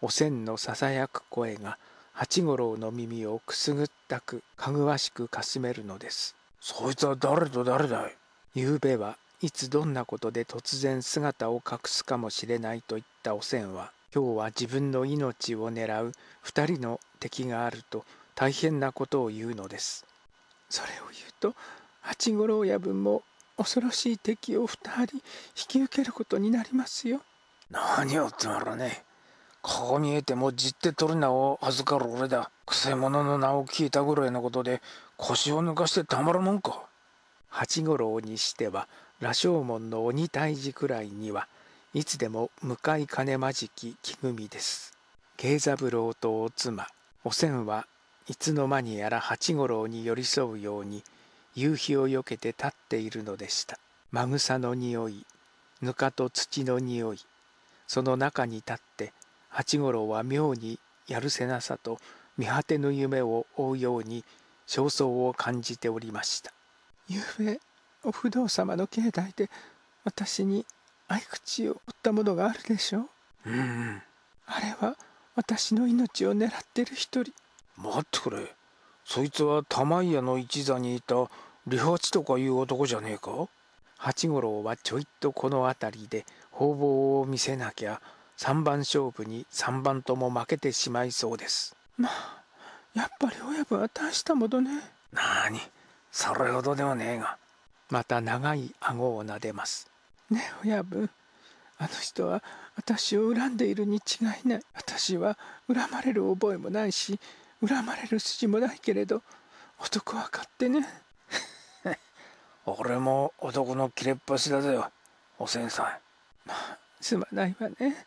おせんのささやく声が八五郎の耳をくすぐったくかぐわしくかすめるのですそいつは誰と誰だい昨夜はいつどんなことで突然姿を隠すかもしれないといったおせんは今日は自分の命を狙う二人の敵があると大変なことを言うのですそれを言うと八五郎親分も恐ろしい敵を二人引き受けることになりますよ何をつまらねえ顔見えてもじって取る名を預かる俺だくせ者の名を聞いたぐらいのことで腰を抜かしてたまるもんか八五郎にしては羅生門の鬼退治くらいにはいつでも向かい金まじき木組です。慶三郎とお妻、おせんはいつの間にやら八五郎に寄り添うように夕日をよけて立っているのでした。まぐさの匂い、ぬかと土の匂い、その中に立って八五郎は妙にやるせなさと見果てぬ夢を追うように焦燥を感じておりました。夢お不動様の境内で私に合口を打ったものがあるでしょう、うん、あれは私の命を狙ってる一人待ってくれそいつは玉井屋の一座にいた利八とかいう男じゃねえか八五郎はちょいとこの辺りで方々を見せなきゃ三番勝負に三番とも負けてしまいそうですまあやっぱり親分は大したものねなにそれほどではねえがまた長い顎を撫でますねえ親分あの人は私を恨んでいるに違いない私は恨まれる覚えもないし恨まれる筋もないけれど男は勝手ね 俺も男の切れっ端だぜおせんさんまあすまないわね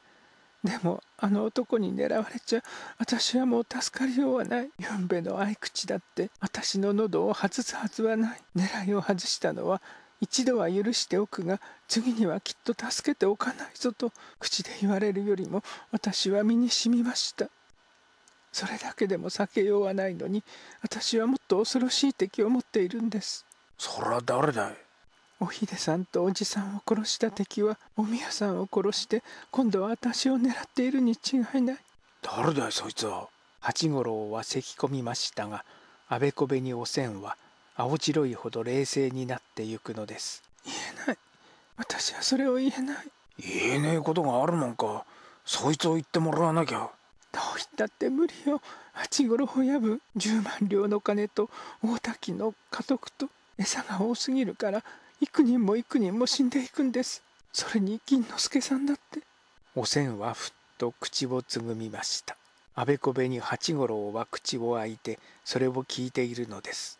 でもあの男に狙われちゃ私はもう助かりようはないユンベの合口だって私の喉を外すはずはない狙いを外したのは一度は許しておくが次にはきっと助けておかないぞと口で言われるよりも私は身に染みましたそれだけでも避けようはないのに私はもっと恐ろしい敵を持っているんですそれは誰だいおひでさんとおじさんを殺した敵はおみやさんを殺して今度は私を狙っているに違いない誰だよそいつは八五郎はせき込みましたがあべこべにおせんは青白いほど冷静になってゆくのです言えない私はそれを言えない言えねえことがあるもんかそいつを言ってもらわなきゃどうしたって無理よ八五郎親分十万両の金と大滝の家督と餌が多すぎるから幾人も幾人も死んでいくんですそれに銀之助さんだっておせんはふっと口をつぐみましたあべこべに八五郎は口を開いてそれを聞いているのです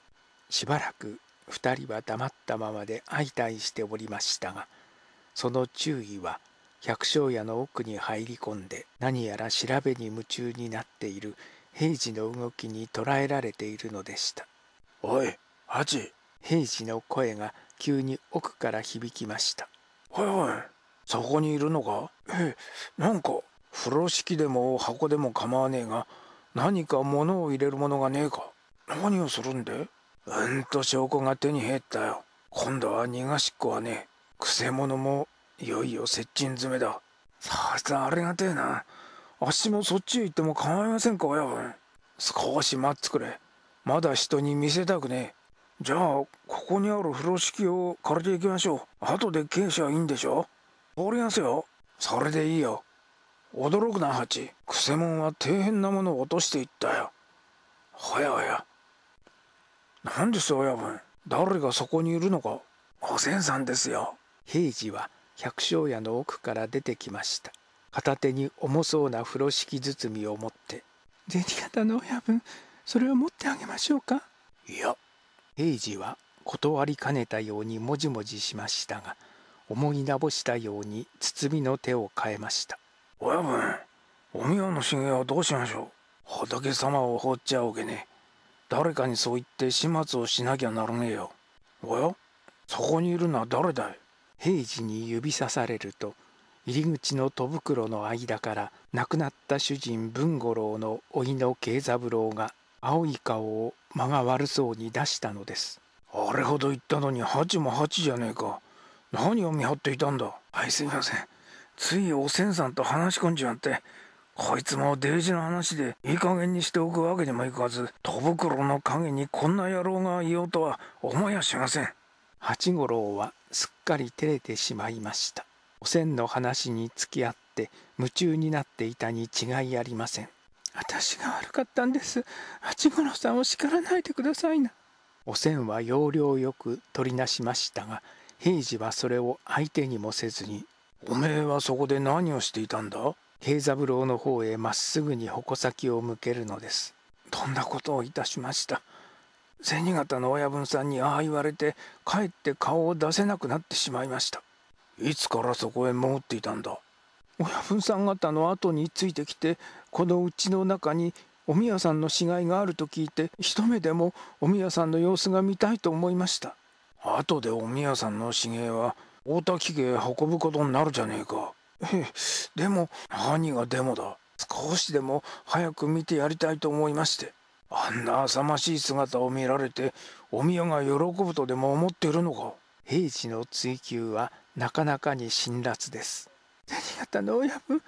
しばらく二人は黙ったままで相対しておりましたがその注意は百姓屋の奥に入り込んで何やら調べに夢中になっている平次の動きに捉えられているのでしたおい八平次の声が急に奥から響きましたおいおいそこにいるのかえなんか風呂敷でも箱でも構わねえが何か物を入れるものがねえか何をするんでうんと証拠が手に入ったよ今度は逃がしっこはねえくせ者もいよいよ接近詰めださすがありがてえな足もそっちへ行っても構いませんか親分少し待ってくれまだ人に見せたくねえじゃあここにある風呂敷を借りていきましょう後で傾斜はいいんでしょ通りますよそれでいいよ驚くなハチクセモンは底辺なものを落としていったよはやはや何です親分誰がそこにいるのかおせんさんですよ平次は百姓屋の奥から出てきました片手に重そうな風呂敷包みを持って銭形の親分それを持ってあげましょうかいや英治は断りかねたようにもじもじしましたが思い直したように包みの手を変えました親分お宮の茂はどうしましょう仏様を放っちゃおけね誰かにそう言って始末をしなきゃならねえよおやそこにいるのは誰だい平次に指さされると入り口の戸袋の間から亡くなった主人文五郎の甥の慶三郎が青い顔を間が悪そうに出したのですあれほど言ったのにハチもハチじゃねえか何を見張っていたんだはいすみませんついおせんさんと話し込んじまってこいつも大事な話でいい加減にしておくわけにもいかず戸袋の陰にこんな野郎がいようとは思いやしません八五郎はすっかり照れてしまいましたおせんの話に付き合って夢中になっていたに違いありません私が悪かったんです八五郎さんを叱らないでくださいなおせんは要領よく取りなしましたが平次はそれを相手にもせずに「おめえはそこで何をしていたんだ?」平三郎の方へまっすぐに矛先を向けるのですとんだことをいたしました銭形の親分さんにああ言われてかえって顔を出せなくなってしまいましたいつからそこへ潜っていたんだ親分さん方の後についてきてこの家の中にお宮さんの死骸があると聞いて一目でもお宮さんの様子が見たいと思いました後でお宮さんの死骸は大滝家へ運ぶことになるじゃねえかえでも何がでもだ少しでも早く見てやりたいと思いましてあんな浅ましい姿を見られてお宮が喜ぶとでも思っているのか平次の追求はなかなかに辛辣です何がたの親分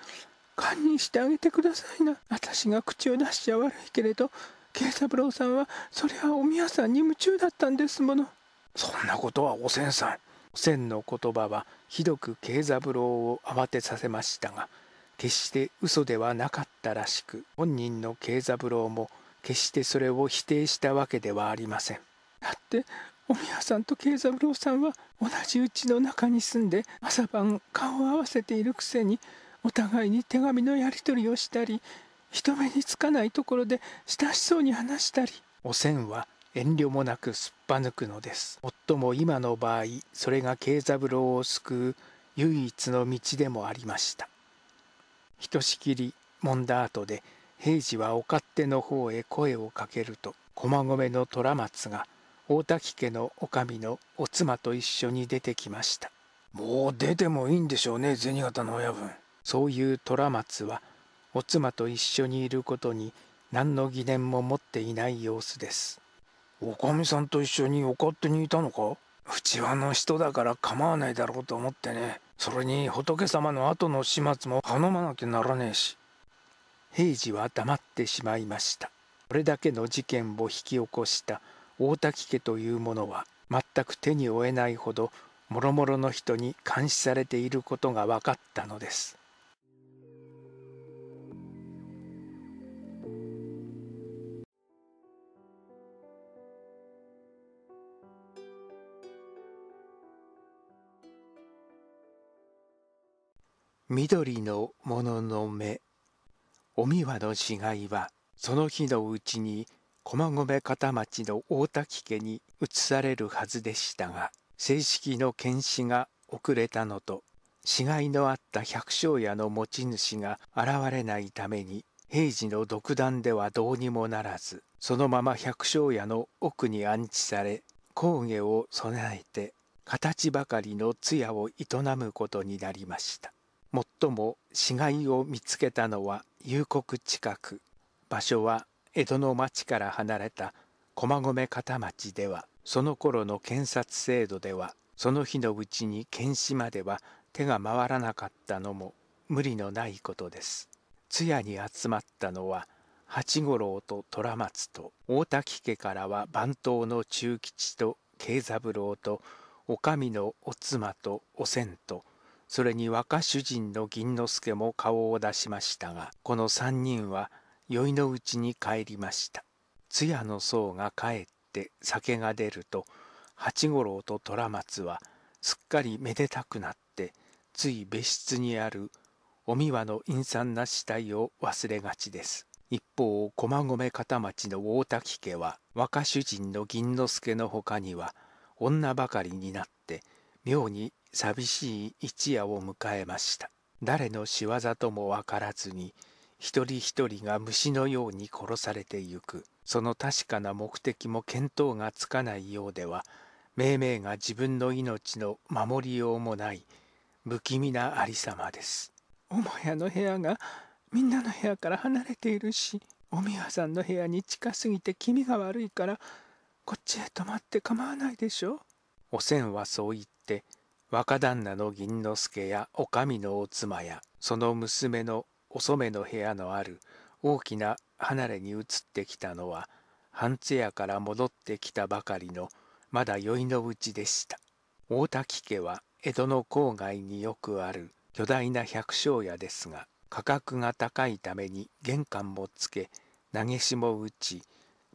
堪忍してあげてくださいな私が口を出しちゃ悪いけれど慶三郎さんはそりゃお宮さんに夢中だったんですものそんなことはおせんさんおせんの言葉はひどく慶三郎を慌てさせましたが決して嘘ではなかったらしく本人の慶三郎も決してそれを否定したわけではありませんだってお宮さんと慶三郎さんは同じ家の中に住んで朝晩顔を合わせているくせにお互いに手紙のやり取りをしたり人目につかないところで親しそうに話したりおせんは遠慮もなくすっぱ抜くのです夫も今の場合それが慶三郎を救う唯一の道でもありましたひとしきり揉んだ後で平次はお勝手の方へ声をかけると駒込の虎松が大滝家の女将のお妻と一緒に出てきましたもう出てもいいんでしょうね銭形の親分そういう虎松はお妻と一緒にいることに何の疑念も持っていない様子ですおかみさんと一緒にお勝手にいたのかうちわの人だから構わないだろうと思ってねそれに仏様の後の始末も頼まなきゃならねえし平次は黙ってしまいましたこれだけの事件を引き起こした大滝家というものは全く手に負えないほどもろもろの人に監視されていることが分かったのです緑のものの目おみわの死骸はその日のうちに駒込片町の大滝家に移されるはずでしたが正式の検視が遅れたのと死骸のあった百姓家の持ち主が現れないために平時の独断ではどうにもならずそのまま百姓家の奥に安置され工芸を備えて形ばかりの通夜を営むことになりました最も死骸を見つけたのは夕刻近く場所は江戸の町から離れた駒込片町ではその頃の検察制度ではその日のうちに検視までは手が回らなかったのも無理のないことです通夜に集まったのは八五郎と虎松と大滝家からは番頭の中吉と慶三郎とお上のお妻とおせとそれに若主人の銀之助も顔を出しましたがこの3人は宵のうちに帰りました通夜の僧が帰って酒が出ると八五郎と虎松はすっかりめでたくなってつい別室にあるおみわの陰惨な死体を忘れがちです一方駒込片町の大滝家は若主人の銀之助のほかには女ばかりになって妙に寂しい一夜を迎えました誰の仕業とも分からずに一人一人が虫のように殺されてゆくその確かな目的も見当がつかないようでは命名が自分の命の守りようもない不気味なありさまです母屋の部屋がみんなの部屋から離れているしおみわさんの部屋に近すぎて気味が悪いからこっちへ泊まって構わないでしょおせんはそう言って若旦那の銀之助やお上のお妻やその娘のお染の部屋のある大きな離れに移ってきたのは半津屋から戻ってきたばかりのまだ宵のうちでした大滝家は江戸の郊外によくある巨大な百姓屋ですが価格が高いために玄関もつけ投げしも打ち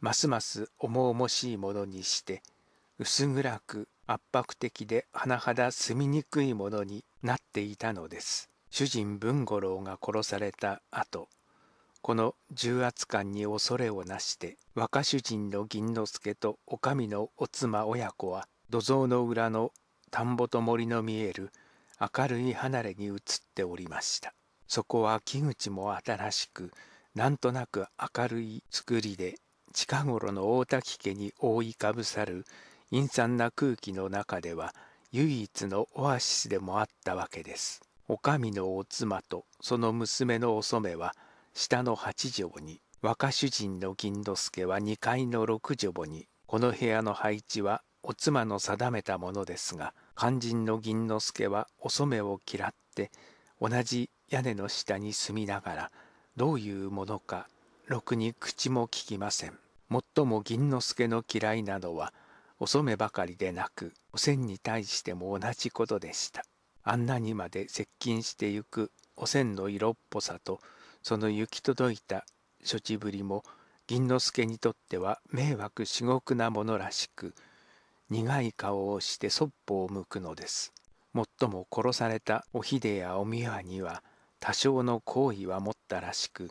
ますます重々しいものにして薄暗く圧迫的で甚だ住みにくいものになっていたのです主人文五郎が殺された後この重圧感に恐れをなして若主人の銀之助と女将のお妻親子は土蔵の裏の田んぼと森の見える明るい離れに移っておりましたそこは木口も新しくなんとなく明るい造りで近頃の大滝家に覆いかぶさる陰惨な空気の中では唯一のオアシスでもあったわけです。お上のお妻とその娘のお染は下の八畳に若主人の銀之助は2階の六畳にこの部屋の配置はお妻の定めたものですが肝心の銀之助はお染を嫌って同じ屋根の下に住みながらどういうものかろくに口も聞きません。もっとも銀之助の嫌いなのはお染めばかりでなくお染に対しても同じことでしたあんなにまで接近してゆくお染の色っぽさとその行き届いた処置ぶりも銀之助にとっては迷惑至極なものらしく苦い顔をしてそっぽを向くのですもっとも殺されたお秀やお宮には多少の好意は持ったらしく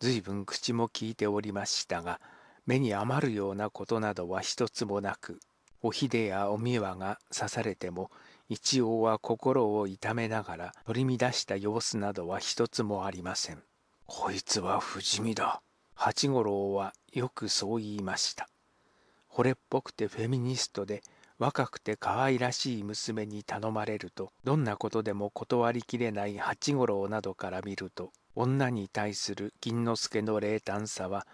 ずいぶん口も利いておりましたが目に余るようなことなどは一つもなくおひでやおみわが刺されても一応は心を痛めながら取り乱した様子などは一つもありませんこいつは不死身だ八五郎はよくそう言いました惚れっぽくてフェミニストで若くて可愛らしい娘に頼まれるとどんなことでも断りきれない八五郎などから見ると女に対する銀之助の冷淡さは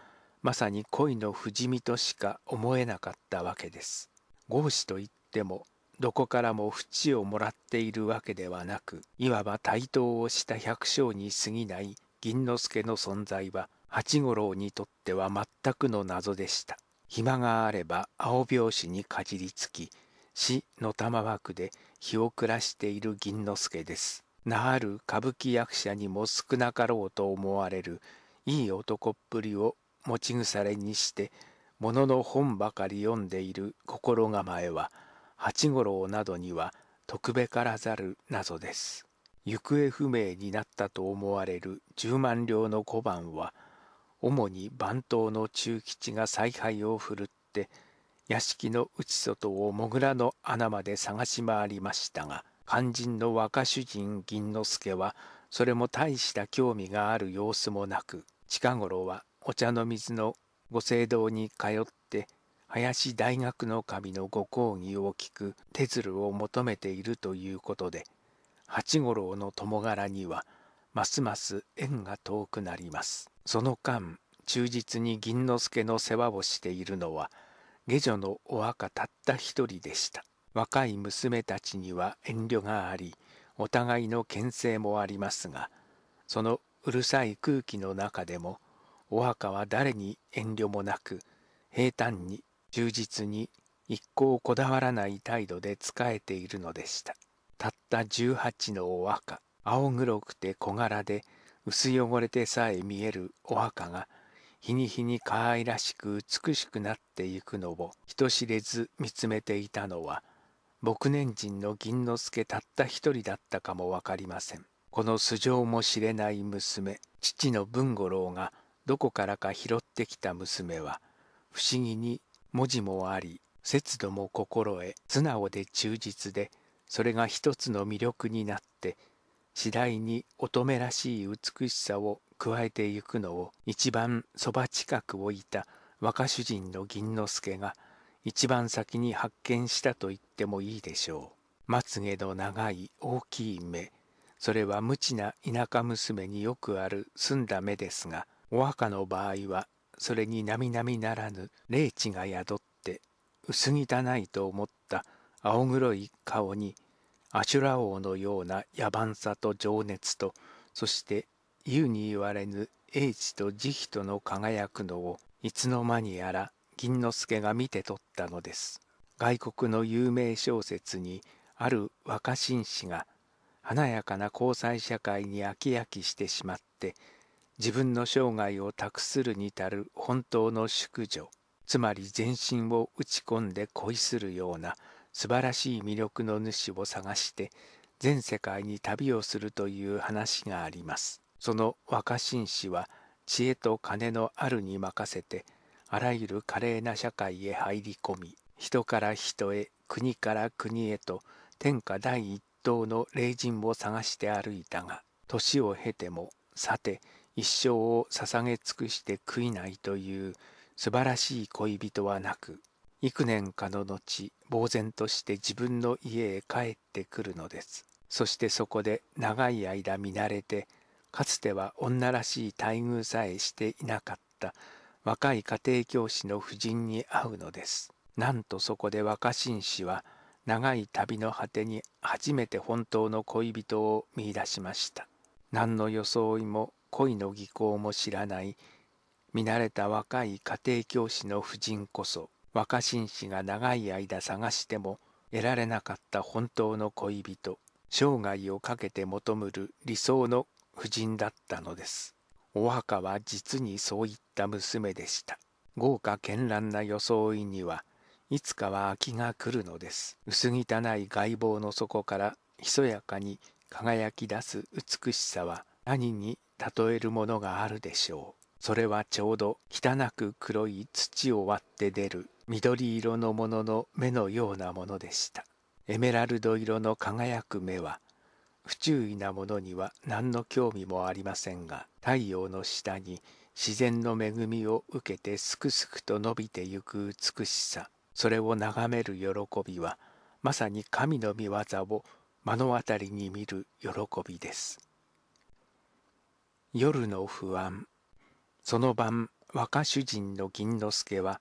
まさに恋の不死身としか思えなかったわけです。合子といってもどこからも淵をもらっているわけではなくいわば対等をした百姓に過ぎない銀之助の存在は八五郎にとっては全くの謎でした暇があれば青拍子にかじりつき死の玉枠で日を暮らしている銀之助ですなある歌舞伎役者にも少なかろうと思われるいい男っぷりを持ち腐れにして物の本ばかり読んでいる心構えは八五郎などには特べからざる謎です。行方不明になったと思われる10万両の小判は主に番頭の中吉が采配を振るって屋敷の内外をもぐらの穴まで探し回りましたが肝心の若主人銀之助はそれも大した興味がある様子もなく近頃はお茶の水のご聖堂に通って林大学の神のご講義を聞く手鶴を求めているということで八五郎の友柄にはますます縁が遠くなりますその間忠実に銀之助の世話をしているのは下女のお若たった一人でした若い娘たちには遠慮がありお互いの牽制もありますがそのうるさい空気の中でもお墓は誰に遠慮もなく平坦に忠実に一向こだわらない態度で仕えているのでしたたった18のお墓青黒くて小柄で薄汚れてさえ見えるお墓が日に日に可愛らしく美しくなっていくのを人知れず見つめていたのは牧年人の銀之助たった一人だったかも分かりませんこの素性も知れない娘父の文五郎がどこからか拾ってきた娘は不思議に文字もあり節度も心得素直で忠実でそれが一つの魅力になって次第に乙女らしい美しさを加えてゆくのを一番そば近くをいた若主人の銀之助が一番先に発見したと言ってもいいでしょう。まつげの長い大きい目それは無知な田舎娘によくある澄んだ目ですがお墓の場合はそれに並々ならぬ霊地が宿って薄汚いと思った青黒い顔にアシュラ王のような野蛮さと情熱とそして言うに言われぬ英知と慈悲との輝くのをいつの間にやら銀之助が見て取ったのです外国の有名小説にある若紳士が華やかな交際社会に飽き飽きしてしまって自分の生涯を託するに足る本当の宿女つまり全身を打ち込んで恋するような素晴らしい魅力の主を探して全世界に旅をするという話があります。その若紳士は知恵と金のあるに任せてあらゆる華麗な社会へ入り込み人から人へ国から国へと天下第一党の霊人を探して歩いたが年を経てもさて一生を捧げ尽くして悔いないという素晴らしい恋人はなく幾年かの後呆然として自分の家へ帰ってくるのですそしてそこで長い間見慣れてかつては女らしい待遇さえしていなかった若い家庭教師の夫人に会うのですなんとそこで若新士は長い旅の果てに初めて本当の恋人を見いだしました何の装いも恋の技巧も知らない見慣れた若い家庭教師の夫人こそ若紳士が長い間探しても得られなかった本当の恋人生涯をかけて求むる理想の夫人だったのですお墓は実にそういった娘でした豪華絢爛な装いにはいつかは秋が来るのです薄汚い外貌の底からひそやかに輝き出す美しさは何に例えるものがあるでしょうそれはちょうど汚く黒い土を割って出る緑色のものの目のようなものでしたエメラルド色の輝く目は不注意なものには何の興味もありませんが太陽の下に自然の恵みを受けてすくすくと伸びてゆく美しさそれを眺める喜びはまさに神の御業を目の当たりに見る喜びです。夜の不安その晩若主人の銀之助は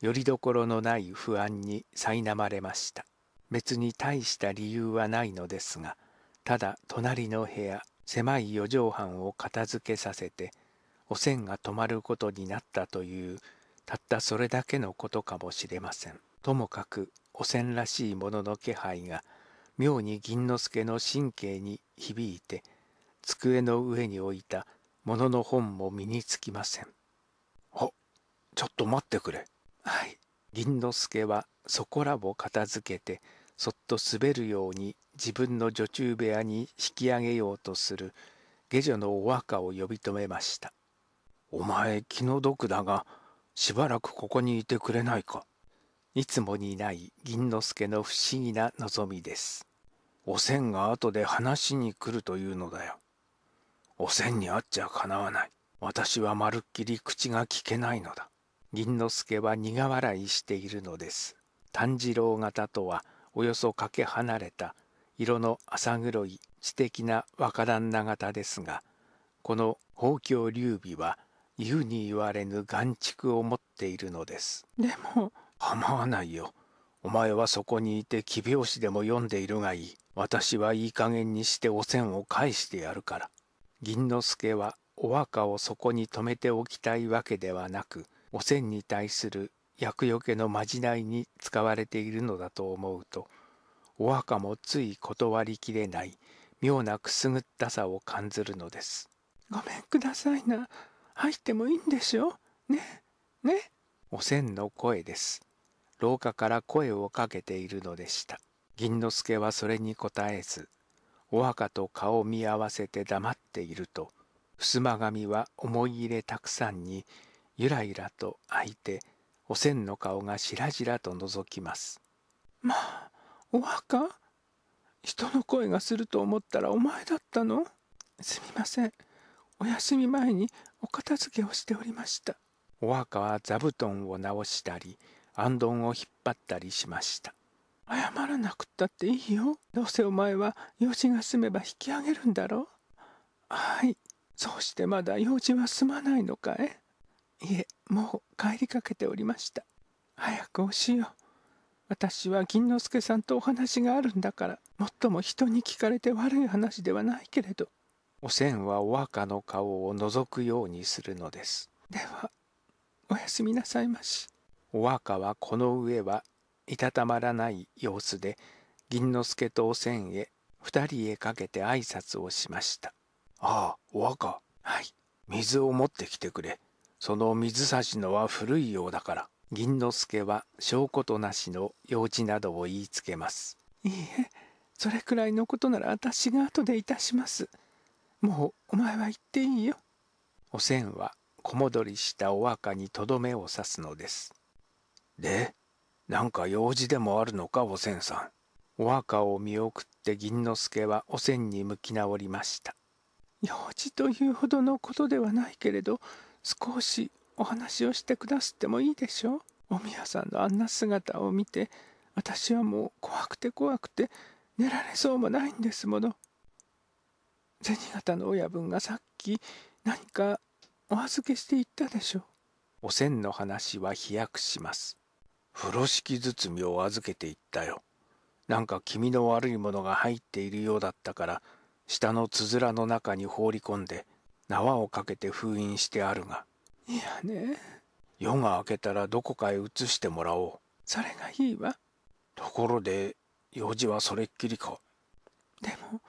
よりどころのない不安に苛まれました別に大した理由はないのですがただ隣の部屋狭い四畳半を片付けさせておせんが泊まることになったというたったそれだけのことかもしれませんともかくおせんらしいものの気配が妙に銀之助の神経に響いて机の上に置いたものの本も身につきません。あ、ちょっと待ってくれ。はい。銀之助はそこらを片付けて、そっと滑るように自分の女中部屋に引き上げようとする下女のお若を呼び止めました。お前気の毒だが、しばらくここにいてくれないか。いつもにない銀之助の不思議な望みです。おせんが後で話しに来るというのだよ。汚染にあっちゃかなわない。私はまるっきり口が聞けないのだ。銀之助は苦笑いしているのです。炭治郎型とはおよそかけ離れた色の浅黒い知的な若旦那型ですが、この宝鏡劉備は言うに言われぬ眼畜を持っているのです。でも、構わないよ。お前はそこにいて奇拍子でも読んでいるがいい。私はいい加減にしてお染を返してやるから。銀之助はお墓をそこに止めておきたいわけではなくおせに対する厄除けのまじないに使われているのだと思うとお墓もつい断りきれない妙なくすぐったさを感ずるのです。ごめんくださいな入ってもいいんでしょねねおせの声です。廊下から声をかけているのでした。銀之助はそれに答えずお墓と顔を見合わせて黙っていると襖紙は思い入れたくさんにゆらゆらと開いておせんの顔がしらじらと覗きます「まあお墓人の声がすると思ったらお前だったのすみませんお休み前にお片付けをしておりました」お墓は座布団を直したりあんんを引っ張ったりしました謝らなくったっていいよどうせお前は用事が済めば引き上げるんだろはいそうしてまだ用事は済まないのかいいえもう帰りかけておりました早くおしよう私は銀之助さんとお話があるんだからもっとも人に聞かれて悪い話ではないけれどおせんはお若の顔を覗くようにするのですではおやすみなさいましお若はこの上はいたたまらない様子で銀之助とおせんへ二人へかけて挨拶をしましたああお若はい水を持ってきてくれその水差しのは古いようだから銀之助は証拠となしの用事などを言いつけますいいえそれくらいのことなら私が後でいたしますもうお前は行っていいよおせんは小戻りしたお若にとどめを刺すのですでなんか用事でもあるのかおせんさん。お墓を見送って銀之助はおせんに向き直りました。用事というほどのことではないけれど、少しお話をしてくだすってもいいでしょう。おみやさんのあんな姿を見て、私はもう怖くて怖くて寝られそうもないんですもの。銭形の親分がさっき何かお預けしていったでしょう。おせんの話は飛躍します。風呂敷包みを預けていったよ。なんか気味の悪いものが入っているようだったから、下のつづらの中に放り込んで、縄をかけて封印してあるが。いやね。夜が明けたらどこかへ移してもらおう。それがいいわ。ところで、用事はそれっきりか。でも、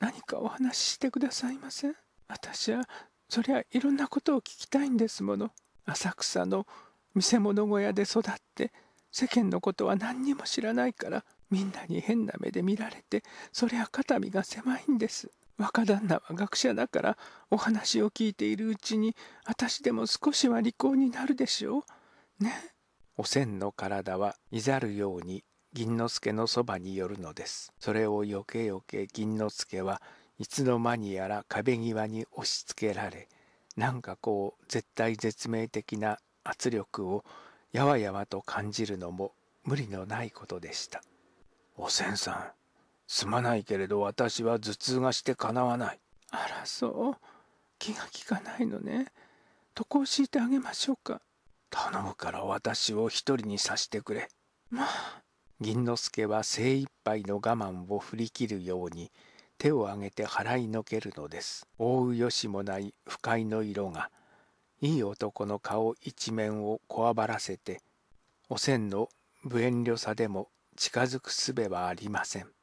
何かお話ししてくださいません。私は、そりゃいろんなことを聞きたいんですもの。浅草の見せ物小屋で育って、世間のことは何にも知らないからみんなに変な目で見られてそりゃ肩身が狭いんです若旦那は学者だからお話を聞いているうちに私でも少しは利口になるでしょうねおせんの体はいざるように銀之助のそばに寄るのですそれをよけよけ銀之助はいつの間にやら壁際に押しつけられなんかこう絶対絶命的な圧力をやわやわと感じるのも無理のないことでした。おせんさん、すまないけれど私は頭痛がしてかなわない。あらそう。気が利かないのね。床を敷いてあげましょうか。頼むから私を一人にさしてくれ。まあ。銀之助は精一杯の我慢を振り切るように手を挙げて払いのけるのです。覆うよしもない不快の色がいい男の顔一面をこわばらせておせんの無遠慮さでも近づくすべはありません